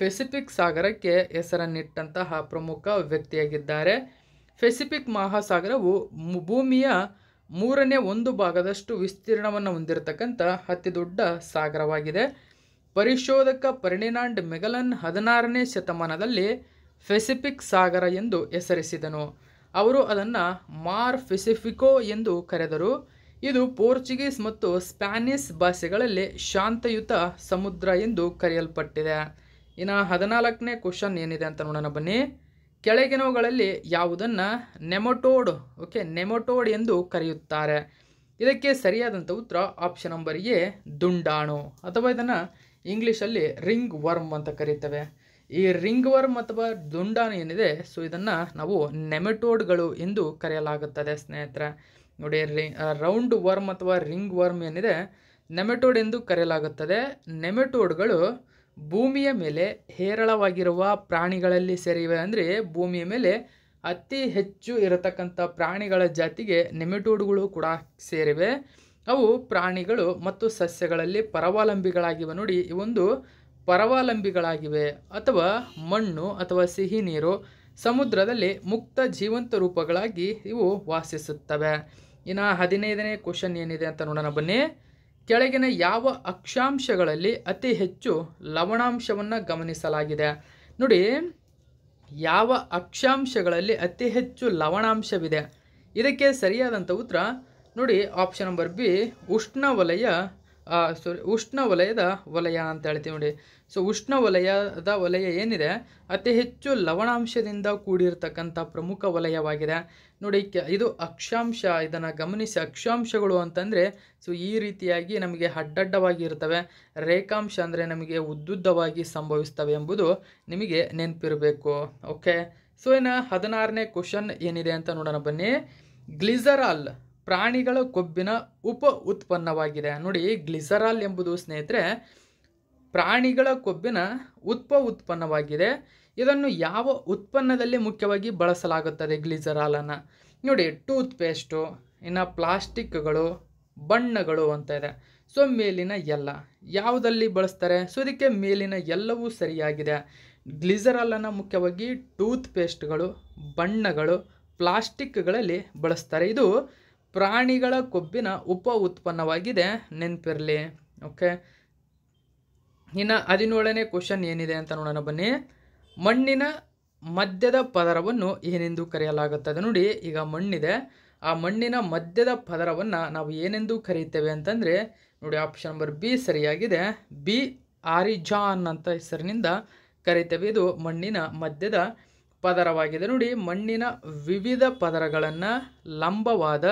ಫೆಸಿಫಿಕ್ ಸಾಗರಕ್ಕೆ ಹೆಸರನ್ನಿಟ್ಟಂತಹ ಪ್ರಮುಖ ವ್ಯಕ್ತಿಯಾಗಿದ್ದಾರೆ ಫೆಸಿಫಿಕ್ ಮಹಾಸಾಗರವು ಭೂಮಿಯ ಮೂರನೇ ಒಂದು ಭಾಗದಷ್ಟು ವಿಸ್ತೀರ್ಣವನ್ನು ಹೊಂದಿರತಕ್ಕಂಥ ಅತಿ ದೊಡ್ಡ ಸಾಗರವಾಗಿದೆ ಪರಿಶೋಧಕ ಫರ್ಡಿನಾಂಡ್ ಮೆಗಲನ್ ಹದಿನಾರನೇ ಶತಮಾನದಲ್ಲಿ ಫೆಸಿಫಿಕ್ ಸಾಗರ ಎಂದು ಹೆಸರಿಸಿದನು ಅವರು ಅದನ್ನು ಮಾರ್ ಫೆಸಿಫಿಕೋ ಎಂದು ಕರೆದರು ಇದು ಪೋರ್ಚುಗೀಸ್ ಮತ್ತು ಸ್ಪ್ಯಾನಿಷ್ ಭಾಷೆಗಳಲ್ಲಿ ಶಾಂತಯುತ ಸಮುದ್ರ ಎಂದು ಕರೆಯಲ್ಪಟ್ಟಿದೆ ಇನ್ನು ಹದಿನಾಲ್ಕನೇ ಕ್ವಶನ್ ಏನಿದೆ ಅಂತ ನೋಡೋಣ ಬನ್ನಿ ಕೆಳಗಿನವುಗಳಲ್ಲಿ ಯಾವುದನ್ನು ನೆಮೊಟೋಡ್ ಓಕೆ ನೆಮೊಟೋಡ್ ಎಂದು ಕರೆಯುತ್ತಾರೆ ಇದಕ್ಕೆ ಸರಿಯಾದಂಥ ಉತ್ತರ ಆಪ್ಷನ್ ನಂಬರ್ ಎ ದುಂಡಾಣು ಅಥವಾ ಇದನ್ನು ಇಂಗ್ಲೀಷಲ್ಲಿ ರಿಂಗ್ ವರ್ಮ್ ಅಂತ ಕರೀತೇವೆ ಈ ರಿಂಗ್ ವರ್ಮ್ ಅಥವಾ ದುಂಡಾಣು ಏನಿದೆ ಸೊ ಇದನ್ನು ನಾವು ನೆಮೆಟೋಡ್ಗಳು ಎಂದು ಕರೆಯಲಾಗುತ್ತದೆ ಸ್ನೇಹಿತರೆ ನೋಡಿ ರೌಂಡ್ ವರ್ಮ್ ಅಥವಾ ರಿಂಗ್ ವರ್ಮ್ ಏನಿದೆ ನೆಮೆಟೋಡ್ ಎಂದು ಕರೆಯಲಾಗುತ್ತದೆ ನೆಮೆಟೋಡ್ಗಳು ಭೂಮಿಯ ಮೇಲೆ ಹೇರಳವಾಗಿರುವ ಪ್ರಾಣಿಗಳಲ್ಲಿ ಸೇರಿವೆ ಅಂದರೆ ಭೂಮಿಯ ಮೇಲೆ ಅತಿ ಹೆಚ್ಚು ಇರತಕ್ಕಂಥ ಪ್ರಾಣಿಗಳ ಜಾತಿಗೆ ನೆಮಿಟೋಡ್ಗಳು ಕೂಡ ಸೇರಿವೆ ಅವು ಪ್ರಾಣಿಗಳು ಮತ್ತು ಸಸ್ಯಗಳಲ್ಲಿ ಪರವಾಲಂಬಿಗಳಾಗಿವೆ ನೋಡಿ ಇವೊಂದು ಪರವಾಲಂಬಿಗಳಾಗಿವೆ ಅಥವಾ ಮಣ್ಣು ಅಥವಾ ಸಿಹಿ ನೀರು ಸಮುದ್ರದಲ್ಲಿ ಮುಕ್ತ ಜೀವಂತ ರೂಪಗಳಾಗಿ ಇವು ವಾಸಿಸುತ್ತವೆ ಇನ್ನು ಹದಿನೈದನೇ ಕ್ವಶನ್ ಏನಿದೆ ಅಂತ ನೋಡೋಣ ಬನ್ನಿ ಕೆಳಗಿನ ಯಾವ ಅಕ್ಷಾಂಶಗಳಲ್ಲಿ ಅತಿ ಹೆಚ್ಚು ಲವಣಾಂಶವನ್ನು ಗಮನಿಸಲಾಗಿದೆ ನೋಡಿ ಯಾವ ಅಕ್ಷಾಂಶಗಳಲ್ಲಿ ಅತಿ ಹೆಚ್ಚು ಲವಣಾಂಶವಿದೆ ಇದಕ್ಕೆ ಸರಿಯಾದಂಥ ಉತ್ತರ ನೋಡಿ ಆಪ್ಷನ್ ನಂಬರ್ ಬಿ ಉಷ್ಣವಲಯ ಸಾರಿ ಉಷ್ಣ ವಲಯದ ವಲಯ ಅಂತ ಹೇಳ್ತೀವಿ ನೋಡಿ ಸೊ ಉಷ್ಣ ವಲಯದ ವಲಯ ಏನಿದೆ ಅತಿ ಹೆಚ್ಚು ಲವಣಾಂಶದಿಂದ ಕೂಡಿರ್ತಕ್ಕಂಥ ಪ್ರಮುಖ ವಲಯವಾಗಿದೆ ನೋಡಿ ಇದು ಅಕ್ಷಾಂಶ ಇದನ್ನು ಗಮನಿಸಿ ಅಕ್ಷಾಂಶಗಳು ಅಂತಂದರೆ ಸೊ ಈ ರೀತಿಯಾಗಿ ನಮಗೆ ಅಡ್ಡಡ್ಡವಾಗಿ ಇರ್ತವೆ ರೇಖಾಂಶ ಅಂದರೆ ನಮಗೆ ಉದ್ದುದ್ದವಾಗಿ ಸಂಭವಿಸ್ತವೆ ಎಂಬುದು ನಿಮಗೆ ನೆನಪಿರಬೇಕು ಓಕೆ ಸೊ ಇನ್ನು ಹದಿನಾರನೇ ಕ್ವಶನ್ ಏನಿದೆ ಅಂತ ನೋಡೋಣ ಬನ್ನಿ ಗ್ಲಿಸರಾಲ್ ಪ್ರಾಣಿಗಳ ಕೊಬ್ಬಿನ ಉಪ ಉತ್ಪನ್ನವಾಗಿದೆ ನೋಡಿ ಗ್ಲಿಸರಾಲ್ ಎಂಬುದು ಸ್ನೇಹಿತರೆ ಪ್ರಾಣಿಗಳ ಕೊಬ್ಬಿನ ಉತ್ಪ ಉತ್ಪನ್ನವಾಗಿದೆ ಇದನ್ನು ಯಾವ ಉತ್ಪನ್ನದಲ್ಲಿ ಮುಖ್ಯವಾಗಿ ಬಳಸಲಾಗುತ್ತದೆ ಗ್ಲಿಸರಾಲನ್ನು ನೋಡಿ ಟೂತ್ ಪೇಸ್ಟು ಇನ್ನು ಪ್ಲಾಸ್ಟಿಕ್ಗಳು ಬಣ್ಣಗಳು ಅಂತ ಇದೆ ಸೊ ಮೇಲಿನ ಎಲ್ಲ ಯಾವುದಲ್ಲಿ ಬಳಸ್ತಾರೆ ಸೊ ಇದಕ್ಕೆ ಮೇಲಿನ ಎಲ್ಲವೂ ಸರಿಯಾಗಿದೆ ಗ್ಲಿಸರಾಲನ್ನು ಮುಖ್ಯವಾಗಿ ಟೂತ್ ಪೇಸ್ಟ್ಗಳು ಬಣ್ಣಗಳು ಪ್ಲಾಸ್ಟಿಕ್ಗಳಲ್ಲಿ ಬಳಸ್ತಾರೆ ಇದು ಪ್ರಾಣಿಗಳ ಕೊಬ್ಬಿನ ಉಪ ಉತ್ಪನ್ನವಾಗಿದೆ ನೆನಪಿರಲಿ ಓಕೆ ಇನ್ನು ಹದಿನೇಳನೇ ಕ್ವಶನ್ ಏನಿದೆ ಅಂತ ನೋಡೋಣ ಬನ್ನಿ ಮಣ್ಣಿನ ಮಧ್ಯದ ಪದರವನ್ನು ಏನೆಂದು ಕರೆಯಲಾಗುತ್ತದೆ ನೋಡಿ ಈಗ ಮಣ್ಣಿದೆ ಆ ಮಣ್ಣಿನ ಮಧ್ಯದ ಪದರವನ್ನು ನಾವು ಏನೆಂದು ಕರೀತೇವೆ ಅಂತಂದರೆ ನೋಡಿ ಆಪ್ಷನ್ ನಂಬರ್ ಬಿ ಸರಿಯಾಗಿದೆ ಬಿ ಆರಿಜಾನ್ ಅಂತ ಹೆಸರಿನಿಂದ ಕರೀತೇವೆ ಇದು ಮಣ್ಣಿನ ಮಧ್ಯದ ಪದರವಾಗಿದೆ ನೋಡಿ ಮಣ್ಣಿನ ವಿವಿಧ ಪದರಗಳನ್ನು ಲಂಬವಾದ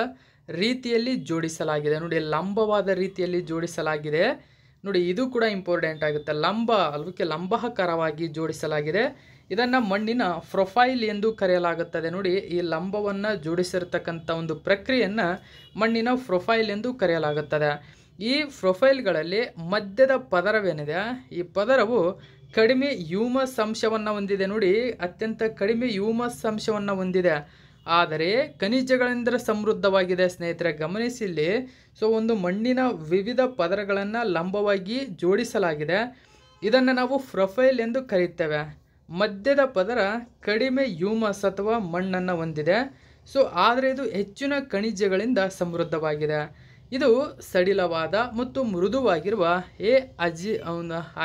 ರೀತಿಯಲ್ಲಿ ಜೋಡಿಸಲಾಗಿದೆ ನೋಡಿ ಲಂಬವಾದ ರೀತಿಯಲ್ಲಿ ಜೋಡಿಸಲಾಗಿದೆ ನೋಡಿ ಇದು ಕೂಡ ಇಂಪಾರ್ಟೆಂಟ್ ಆಗುತ್ತೆ ಲಂಬ ಅದಕ್ಕೆ ಲಂಬಹಕರವಾಗಿ ಜೋಡಿಸಲಾಗಿದೆ ಇದನ್ನು ಮಣ್ಣಿನ ಪ್ರೊಫೈಲ್ ಎಂದು ಕರೆಯಲಾಗುತ್ತದೆ ನೋಡಿ ಈ ಲಂಬವನ್ನು ಜೋಡಿಸಿರ್ತಕ್ಕಂಥ ಒಂದು ಪ್ರಕ್ರಿಯೆಯನ್ನು ಮಣ್ಣಿನ ಪ್ರೊಫೈಲ್ ಎಂದು ಕರೆಯಲಾಗುತ್ತದೆ ಈ ಪ್ರೊಫೈಲ್ಗಳಲ್ಲಿ ಮಧ್ಯದ ಪದರವೇನಿದೆ ಈ ಪದರವು ಕಡಿಮೆ ಯೂಮಸ್ ಅಂಶವನ್ನು ಹೊಂದಿದೆ ನೋಡಿ ಅತ್ಯಂತ ಕಡಿಮೆ ಯೂಮಸ್ ಅಂಶವನ್ನು ಹೊಂದಿದೆ ಆದರೆ ಖನಿಜಗಳಿಂದ ಸಮೃದ್ಧವಾಗಿದೆ ಸ್ನೇಹಿತರೆ ಇಲ್ಲಿ ಸೊ ಒಂದು ಮಣ್ಣಿನ ವಿವಿಧ ಪದರಗಳನ್ನು ಲಂಬವಾಗಿ ಜೋಡಿಸಲಾಗಿದೆ ಇದನ್ನು ನಾವು ಪ್ರೊಫೈಲ್ ಎಂದು ಕರೆಯುತ್ತೇವೆ ಮಧ್ಯದ ಪದರ ಕಡಿಮೆ ಯೂಮಸ್ ಅಥವಾ ಮಣ್ಣನ್ನು ಹೊಂದಿದೆ ಸೊ ಆದರೆ ಇದು ಹೆಚ್ಚಿನ ಖನಿಜಗಳಿಂದ ಸಮೃದ್ಧವಾಗಿದೆ ಇದು ಸಡಿಲವಾದ ಮತ್ತು ಮೃದುವಾಗಿರುವ ಎ ಅಜಿ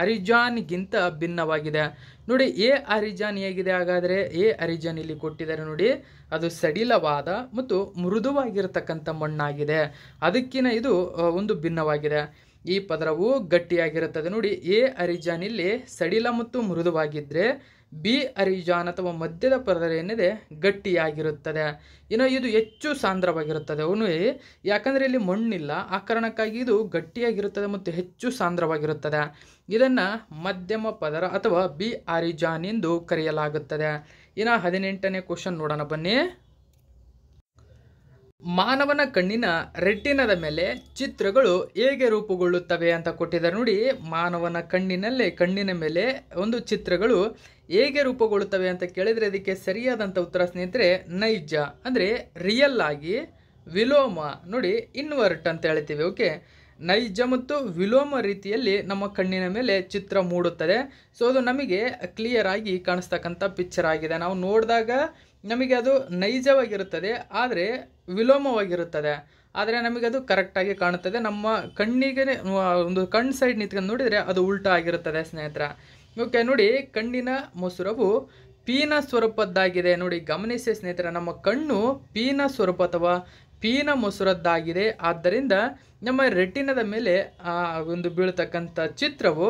ಅರಿಜಾನ್ಗಿಂತ ಭಿನ್ನವಾಗಿದೆ ನೋಡಿ ಎ ಅರಿಜಾನ್ ಹೇಗಿದೆ ಹಾಗಾದರೆ ಎ ಅರಿಜಾನ್ ಇಲ್ಲಿ ಕೊಟ್ಟಿದ್ದಾರೆ ನೋಡಿ ಅದು ಸಡಿಲವಾದ ಮತ್ತು ಮೃದುವಾಗಿರತಕ್ಕಂಥ ಮಣ್ಣಾಗಿದೆ ಅದಕ್ಕಿಂತ ಇದು ಒಂದು ಭಿನ್ನವಾಗಿದೆ ಈ ಪದರವು ಗಟ್ಟಿಯಾಗಿರುತ್ತದೆ ನೋಡಿ ಎ ಅರಿಜಾನ್ ಇಲ್ಲಿ ಸಡಿಲ ಮತ್ತು ಮೃದುವಾಗಿದ್ದರೆ ಬಿ ಅರಿಜಾನ್ ಅಥವಾ ಮಧ್ಯದ ಪದರ ಏನಿದೆ ಗಟ್ಟಿಯಾಗಿರುತ್ತದೆ ಇನ್ನು ಇದು ಹೆಚ್ಚು ಸಾಂದ್ರವಾಗಿರುತ್ತದೆ ಅವನು ಯಾಕಂದರೆ ಇಲ್ಲಿ ಮಣ್ಣಿಲ್ಲ ಆ ಕಾರಣಕ್ಕಾಗಿ ಇದು ಗಟ್ಟಿಯಾಗಿರುತ್ತದೆ ಮತ್ತು ಹೆಚ್ಚು ಸಾಂದ್ರವಾಗಿರುತ್ತದೆ ಇದನ್ನು ಮಧ್ಯಮ ಪದರ ಅಥವಾ ಬಿ ಅರಿಜಾನ್ ಎಂದು ಕರೆಯಲಾಗುತ್ತದೆ ಇನ್ನು ಹದಿನೆಂಟನೇ ಕ್ವಶನ್ ನೋಡೋಣ ಬನ್ನಿ ಮಾನವನ ಕಣ್ಣಿನ ರೆಟ್ಟಿನದ ಮೇಲೆ ಚಿತ್ರಗಳು ಹೇಗೆ ರೂಪುಗೊಳ್ಳುತ್ತವೆ ಅಂತ ಕೊಟ್ಟಿದ್ದಾರೆ ನೋಡಿ ಮಾನವನ ಕಣ್ಣಿನಲ್ಲೇ ಕಣ್ಣಿನ ಮೇಲೆ ಒಂದು ಚಿತ್ರಗಳು ಹೇಗೆ ರೂಪುಗೊಳ್ಳುತ್ತವೆ ಅಂತ ಕೇಳಿದರೆ ಅದಕ್ಕೆ ಸರಿಯಾದಂಥ ಉತ್ತರ ಸ್ನೇಹಿತರೆ ನೈಜ ಅಂದರೆ ರಿಯಲ್ ಆಗಿ ವಿಲೋಮ ನೋಡಿ ಇನ್ವರ್ಟ್ ಅಂತ ಹೇಳ್ತೀವಿ ಓಕೆ ನೈಜ ಮತ್ತು ವಿಲೋಮ ರೀತಿಯಲ್ಲಿ ನಮ್ಮ ಕಣ್ಣಿನ ಮೇಲೆ ಚಿತ್ರ ಮೂಡುತ್ತದೆ ಸೊ ಅದು ನಮಗೆ ಕ್ಲಿಯರ್ ಆಗಿ ಕಾಣಿಸ್ತಕ್ಕಂಥ ಪಿಕ್ಚರ್ ಆಗಿದೆ ನಾವು ನೋಡಿದಾಗ ನಮಗೆ ಅದು ನೈಜವಾಗಿರುತ್ತದೆ ಆದರೆ ವಿಲೋಮವಾಗಿರುತ್ತದೆ ಆದರೆ ನಮಗೆ ಅದು ಕರೆಕ್ಟಾಗಿ ಕಾಣುತ್ತದೆ ನಮ್ಮ ಕಣ್ಣಿಗೆ ಒಂದು ಕಣ್ಣು ಸೈಡ್ ನಿಂತ್ಕೊಂಡು ನೋಡಿದರೆ ಅದು ಉಲ್ಟಾ ಆಗಿರುತ್ತದೆ ಸ್ನೇಹಿತರ ಓಕೆ ನೋಡಿ ಕಣ್ಣಿನ ಮೊಸರವು ಪೀನ ಸ್ವರೂಪದ್ದಾಗಿದೆ ನೋಡಿ ಗಮನಿಸಿ ಸ್ನೇಹಿತರ ನಮ್ಮ ಕಣ್ಣು ಪೀನ ಸ್ವರೂಪ ಅಥವಾ ಪೀನ ಮೊಸರದ್ದಾಗಿದೆ ಆದ್ದರಿಂದ ನಮ್ಮ ರೆಟ್ಟಿನದ ಮೇಲೆ ಒಂದು ಬೀಳತಕ್ಕಂಥ ಚಿತ್ರವು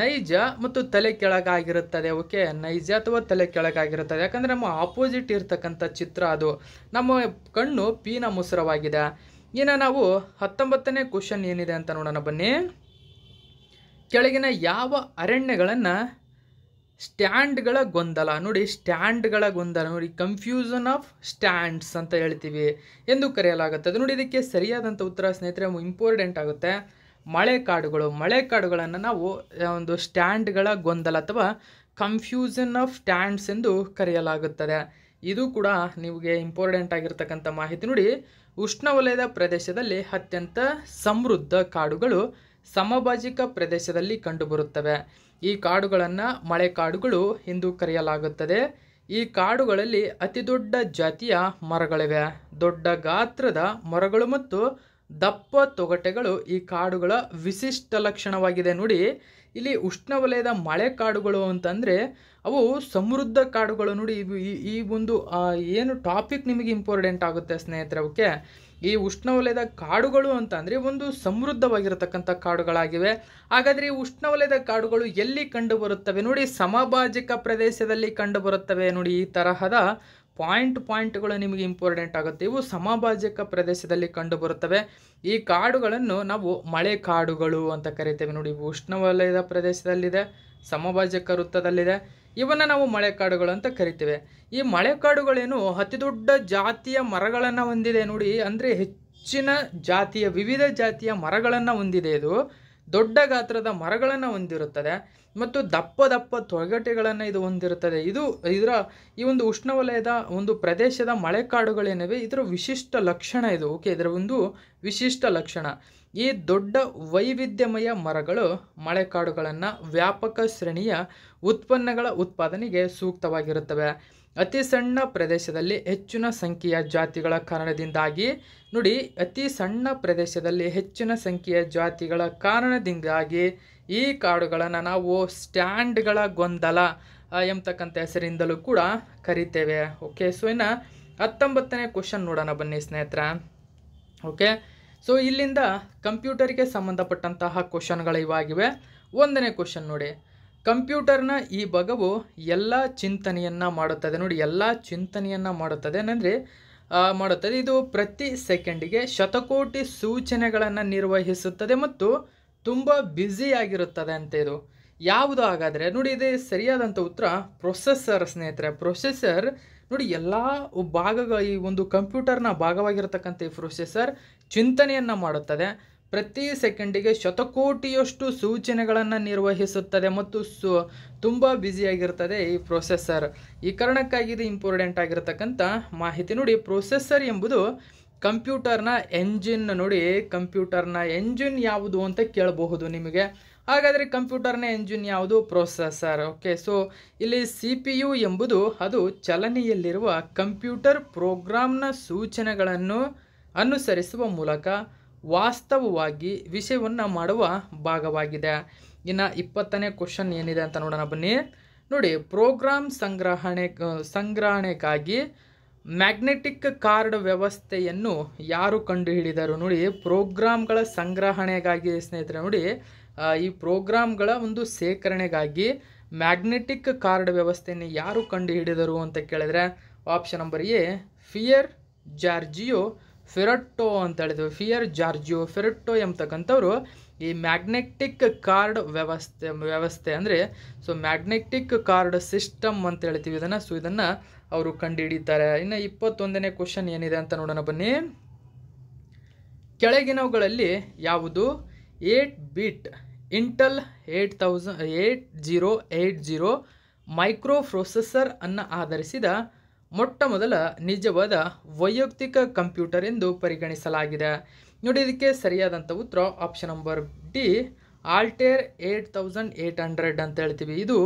ನೈಜ ಮತ್ತು ತಲೆ ಕೆಳಗಾಗಿರುತ್ತದೆ ಓಕೆ ನೈಜ ಅಥವಾ ತಲೆ ಕೆಳಗಾಗಿರುತ್ತದೆ ಯಾಕಂದರೆ ನಮ್ಮ ಆಪೋಸಿಟ್ ಇರತಕ್ಕಂಥ ಚಿತ್ರ ಅದು ನಮ್ಮ ಕಣ್ಣು ಪೀನ ಮುಸುರವಾಗಿದೆ ಇನ್ನು ನಾವು ಹತ್ತೊಂಬತ್ತನೇ ಕ್ವಶನ್ ಏನಿದೆ ಅಂತ ನೋಡೋಣ ಬನ್ನಿ ಕೆಳಗಿನ ಯಾವ ಅರಣ್ಯಗಳನ್ನು ಸ್ಟ್ಯಾಂಡ್ಗಳ ಗೊಂದಲ ನೋಡಿ ಸ್ಟ್ಯಾಂಡ್ಗಳ ಗೊಂದಲ ನೋಡಿ ಕನ್ಫ್ಯೂಸನ್ ಆಫ್ ಸ್ಟ್ಯಾಂಡ್ಸ್ ಅಂತ ಹೇಳ್ತೀವಿ ಎಂದು ಕರೆಯಲಾಗುತ್ತದೆ ನೋಡಿ ಇದಕ್ಕೆ ಸರಿಯಾದಂಥ ಉತ್ತರ ಸ್ನೇಹಿತರೆ ಇಂಪಾರ್ಟೆಂಟ್ ಆಗುತ್ತೆ ಮಳೆ ಕಾಡುಗಳು ಮಳೆ ಕಾಡುಗಳನ್ನು ನಾವು ಒಂದು ಸ್ಟ್ಯಾಂಡ್ಗಳ ಗೊಂದಲ ಅಥವಾ ಕನ್ಫ್ಯೂಷನ್ ಆಫ್ ಸ್ಟ್ಯಾಂಡ್ಸ್ ಎಂದು ಕರೆಯಲಾಗುತ್ತದೆ ಇದು ಕೂಡ ನಿಮಗೆ ಇಂಪಾರ್ಟೆಂಟ್ ಆಗಿರ್ತಕ್ಕಂಥ ಮಾಹಿತಿ ನೋಡಿ ಉಷ್ಣವಲಯದ ಪ್ರದೇಶದಲ್ಲಿ ಅತ್ಯಂತ ಸಮೃದ್ಧ ಕಾಡುಗಳು ಸಮಭಾಜಿಕ ಪ್ರದೇಶದಲ್ಲಿ ಕಂಡುಬರುತ್ತವೆ ಈ ಕಾಡುಗಳನ್ನು ಮಳೆಕಾಡುಗಳು ಎಂದು ಕರೆಯಲಾಗುತ್ತದೆ ಈ ಕಾಡುಗಳಲ್ಲಿ ಅತಿ ದೊಡ್ಡ ಜಾತಿಯ ಮರಗಳಿವೆ ದೊಡ್ಡ ಗಾತ್ರದ ಮರಗಳು ಮತ್ತು ದಪ್ಪ ತೊಗಟೆಗಳು ಈ ಕಾಡುಗಳ ವಿಶಿಷ್ಟ ಲಕ್ಷಣವಾಗಿದೆ ನೋಡಿ ಇಲ್ಲಿ ಉಷ್ಣವಲಯದ ಮಳೆ ಕಾಡುಗಳು ಅಂತಂದರೆ ಅವು ಸಮೃದ್ಧ ಕಾಡುಗಳು ನೋಡಿ ಈ ಒಂದು ಏನು ಟಾಪಿಕ್ ನಿಮಗೆ ಇಂಪಾರ್ಟೆಂಟ್ ಆಗುತ್ತೆ ಸ್ನೇಹಿತರೆ ಓಕೆ ಈ ಉಷ್ಣವಲಯದ ಕಾಡುಗಳು ಅಂತಂದರೆ ಒಂದು ಸಮೃದ್ಧವಾಗಿರತಕ್ಕಂಥ ಕಾಡುಗಳಾಗಿವೆ ಹಾಗಾದರೆ ಈ ಉಷ್ಣವಲಯದ ಕಾಡುಗಳು ಎಲ್ಲಿ ಕಂಡುಬರುತ್ತವೆ ನೋಡಿ ಸಮಭಾಜಿಕ ಪ್ರದೇಶದಲ್ಲಿ ಕಂಡುಬರುತ್ತವೆ ನೋಡಿ ಈ ತರಹದ ಪಾಯಿಂಟ್ ಪಾಯಿಂಟ್ಗಳು ನಿಮಗೆ ಇಂಪಾರ್ಟೆಂಟ್ ಆಗುತ್ತೆ ಇವು ಸಮಭಾಜಕ ಪ್ರದೇಶದಲ್ಲಿ ಕಂಡುಬರುತ್ತವೆ ಈ ಕಾಡುಗಳನ್ನು ನಾವು ಮಳೆ ಕಾಡುಗಳು ಅಂತ ಕರಿತೇವೆ ನೋಡಿ ಇವು ಉಷ್ಣವಲಯದ ಪ್ರದೇಶದಲ್ಲಿದೆ ಸಮಭಾಜಕ ವೃತ್ತದಲ್ಲಿದೆ ಇವನ್ನು ನಾವು ಮಳೆಕಾಡುಗಳು ಅಂತ ಕರಿತೇವೆ ಈ ಮಳೆಕಾಡುಗಳೇನು ಅತಿ ದೊಡ್ಡ ಜಾತಿಯ ಮರಗಳನ್ನು ಹೊಂದಿದೆ ನೋಡಿ ಅಂದರೆ ಹೆಚ್ಚಿನ ಜಾತಿಯ ವಿವಿಧ ಜಾತಿಯ ಮರಗಳನ್ನು ಹೊಂದಿದೆ ಇದು ದೊಡ್ಡ ಗಾತ್ರದ ಮರಗಳನ್ನು ಹೊಂದಿರುತ್ತದೆ ಮತ್ತು ದಪ್ಪ ದಪ್ಪ ತೊಗಟೆಗಳನ್ನು ಇದು ಹೊಂದಿರುತ್ತದೆ ಇದು ಇದರ ಈ ಒಂದು ಉಷ್ಣವಲಯದ ಒಂದು ಪ್ರದೇಶದ ಮಳೆಕಾಡುಗಳೇನಿವೆ ಇದರ ವಿಶಿಷ್ಟ ಲಕ್ಷಣ ಇದು ಓಕೆ ಇದರ ಒಂದು ವಿಶಿಷ್ಟ ಲಕ್ಷಣ ಈ ದೊಡ್ಡ ವೈವಿಧ್ಯಮಯ ಮರಗಳು ಮಳೆಕಾಡುಗಳನ್ನು ವ್ಯಾಪಕ ಶ್ರೇಣಿಯ ಉತ್ಪನ್ನಗಳ ಉತ್ಪಾದನೆಗೆ ಸೂಕ್ತವಾಗಿರುತ್ತವೆ ಅತಿ ಸಣ್ಣ ಪ್ರದೇಶದಲ್ಲಿ ಹೆಚ್ಚಿನ ಸಂಖ್ಯೆಯ ಜಾತಿಗಳ ಕಾರಣದಿಂದಾಗಿ ನೋಡಿ ಅತಿ ಸಣ್ಣ ಪ್ರದೇಶದಲ್ಲಿ ಹೆಚ್ಚಿನ ಸಂಖ್ಯೆಯ ಜಾತಿಗಳ ಕಾರಣದಿಂದಾಗಿ ಈ ಕಾಡುಗಳನ್ನು ನಾವು ಸ್ಟ್ಯಾಂಡ್ಗಳ ಗೊಂದಲ ಎಂಬತಕ್ಕಂಥ ಹೆಸರಿಂದಲೂ ಕೂಡ ಕರಿತೇವೆ ಓಕೆ ಸೊ ಇನ್ನು ಹತ್ತೊಂಬತ್ತನೇ ಕ್ವಶನ್ ನೋಡೋಣ ಬನ್ನಿ ಸ್ನೇಹಿತರ ಓಕೆ ಸೊ ಇಲ್ಲಿಂದ ಕಂಪ್ಯೂಟರ್ಗೆ ಸಂಬಂಧಪಟ್ಟಂತಹ ಕ್ವಶನ್ಗಳು ಇವಾಗಿವೆ ಒಂದನೇ ಕ್ವಶನ್ ನೋಡಿ ಕಂಪ್ಯೂಟರ್ನ ಈ ಭಾಗವು ಎಲ್ಲ ಚಿಂತನೆಯನ್ನು ಮಾಡುತ್ತದೆ ನೋಡಿ ಎಲ್ಲ ಚಿಂತನೆಯನ್ನು ಮಾಡುತ್ತದೆ ಏನಂದರೆ ಮಾಡುತ್ತದೆ ಇದು ಪ್ರತಿ ಸೆಕೆಂಡಿಗೆ ಶತಕೋಟಿ ಸೂಚನೆಗಳನ್ನು ನಿರ್ವಹಿಸುತ್ತದೆ ಮತ್ತು ತುಂಬ ಆಗಿರುತ್ತದೆ ಅಂತ ಇದು ಯಾವುದು ಹಾಗಾದರೆ ನೋಡಿ ಇದೇ ಸರಿಯಾದಂಥ ಉತ್ತರ ಪ್ರೊಸೆಸರ್ ಸ್ನೇಹಿತರೆ ಪ್ರೊಸೆಸರ್ ನೋಡಿ ಎಲ್ಲ ಭಾಗಗಳ ಈ ಒಂದು ಕಂಪ್ಯೂಟರ್ನ ಭಾಗವಾಗಿರತಕ್ಕಂಥ ಈ ಪ್ರೊಸೆಸರ್ ಚಿಂತನೆಯನ್ನು ಮಾಡುತ್ತದೆ ಪ್ರತಿ ಸೆಕೆಂಡಿಗೆ ಶತಕೋಟಿಯಷ್ಟು ಸೂಚನೆಗಳನ್ನು ನಿರ್ವಹಿಸುತ್ತದೆ ಮತ್ತು ಸು ತುಂಬ ಬ್ಯುಸಿಯಾಗಿರ್ತದೆ ಈ ಪ್ರೊಸೆಸರ್ ಈ ಕಾರಣಕ್ಕಾಗಿ ಇದು ಇಂಪಾರ್ಟೆಂಟ್ ಆಗಿರತಕ್ಕಂಥ ಮಾಹಿತಿ ನೋಡಿ ಪ್ರೊಸೆಸರ್ ಎಂಬುದು ಕಂಪ್ಯೂಟರ್ನ ಎಂಜಿನ್ ನೋಡಿ ಕಂಪ್ಯೂಟರ್ನ ಎಂಜಿನ್ ಯಾವುದು ಅಂತ ಕೇಳಬಹುದು ನಿಮಗೆ ಹಾಗಾದರೆ ಕಂಪ್ಯೂಟರ್ನ ಎಂಜಿನ್ ಯಾವುದು ಪ್ರೊಸೆಸರ್ ಓಕೆ ಸೊ ಇಲ್ಲಿ ಸಿ ಪಿ ಯು ಎಂಬುದು ಅದು ಚಲನೆಯಲ್ಲಿರುವ ಕಂಪ್ಯೂಟರ್ ಪ್ರೋಗ್ರಾಮ್ನ ಸೂಚನೆಗಳನ್ನು ಅನುಸರಿಸುವ ಮೂಲಕ ವಾಸ್ತವವಾಗಿ ವಿಷಯವನ್ನು ಮಾಡುವ ಭಾಗವಾಗಿದೆ ಇನ್ನು ಇಪ್ಪತ್ತನೇ ಕ್ವಶನ್ ಏನಿದೆ ಅಂತ ನೋಡೋಣ ಬನ್ನಿ ನೋಡಿ ಪ್ರೋಗ್ರಾಮ್ ಸಂಗ್ರಹಣೆ ಸಂಗ್ರಹಣೆಗಾಗಿ ಮ್ಯಾಗ್ನೆಟಿಕ್ ಕಾರ್ಡ್ ವ್ಯವಸ್ಥೆಯನ್ನು ಯಾರು ಕಂಡುಹಿಡಿದರು ನೋಡಿ ಪ್ರೋಗ್ರಾಮ್ಗಳ ಸಂಗ್ರಹಣೆಗಾಗಿ ಸ್ನೇಹಿತರೆ ನೋಡಿ ಈ ಪ್ರೋಗ್ರಾಮ್ಗಳ ಒಂದು ಶೇಖರಣೆಗಾಗಿ ಮ್ಯಾಗ್ನೆಟಿಕ್ ಕಾರ್ಡ್ ವ್ಯವಸ್ಥೆಯನ್ನು ಯಾರು ಕಂಡುಹಿಡಿದರು ಅಂತ ಕೇಳಿದ್ರೆ option number A Pier Giorgio Perotto ಅಂತ ಹೇಳಿದ್ವಿ ಫಿಯರ್ ಜಾರ್ಜಿಯೋ ಫೆರಟ್ಟೋ ಎಂಬತಕ್ಕಂಥವ್ರು ಈ ಮ್ಯಾಗ್ನೆಟಿಕ್ ಕಾರ್ಡ್ ವ್ಯವಸ್ಥೆ ವ್ಯವಸ್ಥೆ ಅಂದರೆ ಸೊ ಮ್ಯಾಗ್ನೆಟಿಕ್ ಕಾರ್ಡ್ ಸಿಸ್ಟಮ್ ಅಂತ ಹೇಳ್ತೀವಿ ಇದನ್ನು ಸೊ ಇದನ್ನು ಅವರು ಕಂಡುಹಿಡಿತಾರೆ ಇನ್ನು ಇಪ್ಪತ್ತೊಂದನೇ ಕ್ವಶನ್ ಏನಿದೆ ಅಂತ ನೋಡೋಣ ಬನ್ನಿ ಕೆಳಗಿನವುಗಳಲ್ಲಿ ಯಾವುದು eight bit Intel eight thousand eight zero eight zero microprocessor ಅನ್ನು ಆಧರಿಸಿದ ಮೊಟ್ಟ ಮೊದಲ ನಿಜವಾದ ವೈಯಕ್ತಿಕ ಕಂಪ್ಯೂಟರ್ ಎಂದು ಪರಿಗಣಿಸಲಾಗಿದೆ ನೋಡಿ ಇದಕ್ಕೆ ಸರಿಯಾದಂಥ ಉತ್ತರ option number D Altair eight thousand eight hundred ಅಂತ ಹೇಳ್ತೀವಿ ಇದು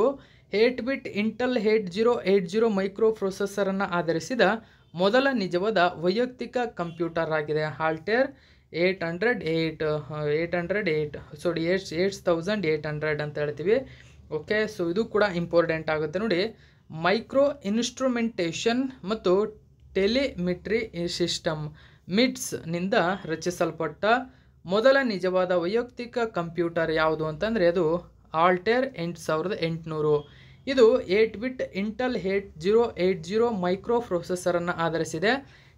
eight bit Intel eight zero eight zero micro ಪ್ರೊಸೆಸರನ್ನು ಆಧರಿಸಿದ ಮೊದಲ ನಿಜವಾದ ವೈಯಕ್ತಿಕ ಕಂಪ್ಯೂಟರ್ ಆಗಿದೆ Altair eight hundred eight eight hundred eight sorry eights eights thousand eight hundred ಅಂತ ಹೇಳ್ತೀವಿ ಓಕೆ ಸೊ ಇದು ಕೂಡ ಇಂಪಾರ್ಟೆಂಟ್ ಆಗುತ್ತೆ ನೋಡಿ ಮೈಕ್ರೋ ಇನ್ಸ್ಟ್ರುಮೆಂಟೇಷನ್ ಮತ್ತು ಟೆಲಿಮಿಟ್ರಿ ಸಿಸ್ಟಮ್ ಮಿಟ್ಸ್ನಿಂದ ರಚಿಸಲ್ಪಟ್ಟ ಮೊದಲ ನಿಜವಾದ ವೈಯಕ್ತಿಕ ಕಂಪ್ಯೂಟರ್ ಯಾವುದು ಅಂತಂದರೆ ಅದು ಆಲ್ಟೇರ್ ಎಂಟು ಸಾವಿರದ ಎಂಟುನೂರು ಇದು eight bit Intel eight zero eight zero micro ಪ್ರೊಸೆಸರನ್ನು ಆಧರಿಸಿದೆ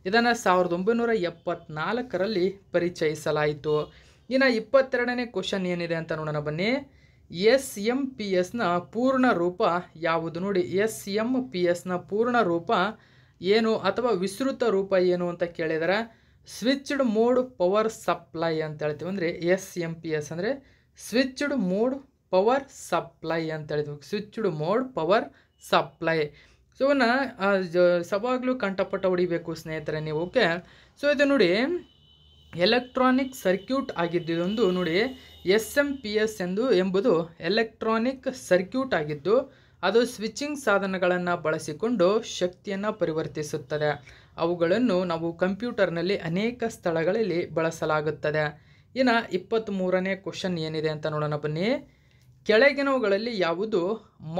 ಇದನ್ನು ಸಾವಿರದ ಒಂಬೈನೂರ ಎಪ್ಪತ್ನಾಲ್ಕರಲ್ಲಿ ಪರಿಚಯಿಸಲಾಯಿತು ಇನ್ನು ಇಪ್ಪತ್ತೆರಡನೇ ಕ್ವಶನ್ ಏನಿದೆ ಅಂತ ನೋಡೋಣ ಬನ್ನಿ ಎಸ್ ಎಂ ಪಿ ಎಸ್ನ ಪೂರ್ಣ ರೂಪ ಯಾವುದು ನೋಡಿ ಎಸ್ ಎಂ ಪಿ ಎಸ್ನ ಪೂರ್ಣ ರೂಪ ಏನು ಅಥವಾ ವಿಸ್ತೃತ ರೂಪ ಏನು ಅಂತ ಕೇಳಿದರೆ ಸ್ವಿಚ್ಡ್ ಮೋಡ್ ಪವರ್ ಸಪ್ಲೈ ಅಂತ ಹೇಳ್ತೀವಿ ಅಂದರೆ ಎಸ್ ಎಂ ಪಿ ಎಸ್ ಅಂದರೆ ಸ್ವಿಚ್ಡ್ ಮೋಡ್ ಪವರ್ ಸಪ್ಲೈ ಅಂತ ಹೇಳ್ತೀವಿ switched mode power supply so ಇವನ್ನ ಸವಾಗಲೂ ಕಂಠಪಟ್ಟ ಹೊಡಿಬೇಕು ಸ್ನೇಹಿತರೆ ನೀವು ಓಕೆ ಸೊ ಇದು ನೋಡಿ ಎಲೆಕ್ಟ್ರಾನಿಕ್ ಸರ್ಕ್ಯೂಟ್ ಆಗಿದ್ದು ಇದೊಂದು ನೋಡಿ ಎಸ್ ಎಂ ಪಿ ಎಸ್ ಎಂದು ಎಂಬುದು ಎಲೆಕ್ಟ್ರಾನಿಕ್ ಸರ್ಕ್ಯೂಟ್ ಆಗಿದ್ದು ಅದು ಸ್ವಿಚ್ಚಿಂಗ್ ಸಾಧನಗಳನ್ನು ಬಳಸಿಕೊಂಡು ಶಕ್ತಿಯನ್ನು ಪರಿವರ್ತಿಸುತ್ತದೆ ಅವುಗಳನ್ನು ನಾವು ಕಂಪ್ಯೂಟರ್ನಲ್ಲಿ ಅನೇಕ ಸ್ಥಳಗಳಲ್ಲಿ ಬಳಸಲಾಗುತ್ತದೆ ಇನ್ನು ಮೂರನೇ ಕ್ವಶನ್ ಏನಿದೆ ಅಂತ ನೋಡೋಣ ಬನ್ನಿ ಕೆಳಗಿನವುಗಳಲ್ಲಿ ಯಾವುದು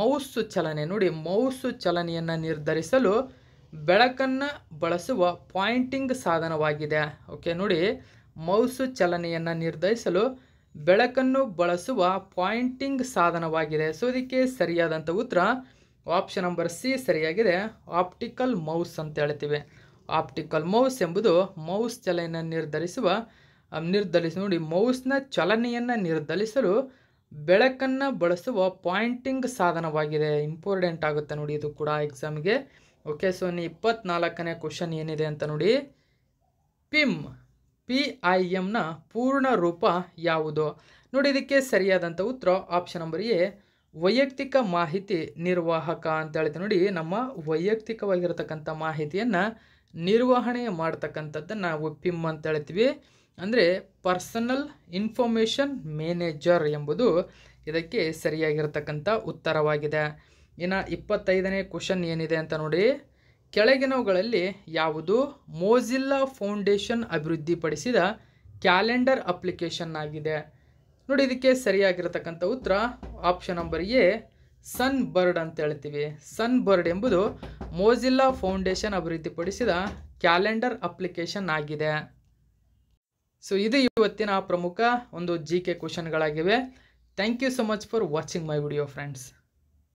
ಮೌಸು ಚಲನೆ ನೋಡಿ ಮೌಸು ಚಲನೆಯನ್ನು ನಿರ್ಧರಿಸಲು ಬೆಳಕನ್ನು ಬಳಸುವ ಪಾಯಿಂಟಿಂಗ್ ಸಾಧನವಾಗಿದೆ ಓಕೆ ನೋಡಿ ಮೌಸು ಚಲನೆಯನ್ನು ನಿರ್ಧರಿಸಲು ಬೆಳಕನ್ನು ಬಳಸುವ ಪಾಯಿಂಟಿಂಗ್ ಸಾಧನವಾಗಿದೆ ಸೊ ಇದಕ್ಕೆ ಸರಿಯಾದಂಥ ಉತ್ತರ ಆಪ್ಷನ್ ನಂಬರ್ ಸಿ ಸರಿಯಾಗಿದೆ ಆಪ್ಟಿಕಲ್ ಮೌಸ್ ಅಂತ ಹೇಳ್ತೀವಿ ಆಪ್ಟಿಕಲ್ ಮೌಸ್ ಎಂಬುದು ಮೌಸ್ ಚಲನೆಯನ್ನು ನಿರ್ಧರಿಸುವ ನಿರ್ಧರಿಸಿ ನೋಡಿ ಮೌಸ್ನ ಚಲನೆಯನ್ನು ನಿರ್ಧರಿಸಲು ಬೆಳಕನ್ನು ಬಳಸುವ ಪಾಯಿಂಟಿಂಗ್ ಸಾಧನವಾಗಿದೆ ಇಂಪಾರ್ಟೆಂಟ್ ಆಗುತ್ತೆ ನೋಡಿ ಇದು ಕೂಡ ಎಕ್ಸಾಮ್ಗೆ ಓಕೆ ಸೊ ನೀ ಇಪ್ಪತ್ನಾಲ್ಕನೇ ಕ್ವಶನ್ ಏನಿದೆ ಅಂತ ನೋಡಿ ಪಿಮ್ ಪಿ ಐ ಎಮ್ನ ಪೂರ್ಣ ರೂಪ ಯಾವುದು ನೋಡಿ ಇದಕ್ಕೆ ಸರಿಯಾದಂಥ ಉತ್ತರ ಆಪ್ಷನ್ ನಂಬರ್ ಎ ವೈಯಕ್ತಿಕ ಮಾಹಿತಿ ನಿರ್ವಾಹಕ ಅಂತ ಹೇಳಿದ್ರೆ ನೋಡಿ ನಮ್ಮ ವೈಯಕ್ತಿಕವಾಗಿರತಕ್ಕಂಥ ಮಾಹಿತಿಯನ್ನು ನಿರ್ವಹಣೆ ಮಾಡ್ತಕ್ಕಂಥದ್ದನ್ನು ನಾವು ಪಿಮ್ ಅಂತ ಹೇಳ್ತೀವಿ ಅಂದರೆ ಪರ್ಸನಲ್ ಇನ್ಫಾರ್ಮೇಷನ್ ಮ್ಯಾನೇಜರ್ ಎಂಬುದು ಇದಕ್ಕೆ ಸರಿಯಾಗಿರತಕ್ಕಂಥ ಉತ್ತರವಾಗಿದೆ ಇನ್ನು ಇಪ್ಪತ್ತೈದನೇ ಕ್ವಶನ್ ಏನಿದೆ ಅಂತ ನೋಡಿ ಕೆಳಗಿನವುಗಳಲ್ಲಿ ಯಾವುದು ಮೋಜಿಲ್ಲಾ ಫೌಂಡೇಶನ್ ಅಭಿವೃದ್ಧಿಪಡಿಸಿದ ಕ್ಯಾಲೆಂಡರ್ ಅಪ್ಲಿಕೇಶನ್ ಆಗಿದೆ ನೋಡಿ ಇದಕ್ಕೆ ಸರಿಯಾಗಿರತಕ್ಕಂಥ ಉತ್ತರ option number A Sunbird ಅಂತ ಹೇಳ್ತೀವಿ ಸನ್ ಬರ್ಡ್ ಎಂಬುದು ಮೋಜಿಲ್ಲಾ ಫೌಂಡೇಶನ್ ಅಭಿವೃದ್ಧಿಪಡಿಸಿದ ಕ್ಯಾಲೆಂಡರ್ ಅಪ್ಲಿಕೇಶನ್ ಆಗಿದೆ ಸೊ ಇದು ಇವತ್ತಿನ ಪ್ರಮುಖ ಒಂದು ಜಿ ಕೆ ಕ್ವಶನ್ಗಳಾಗಿವೆ thank you so much for watching my video friends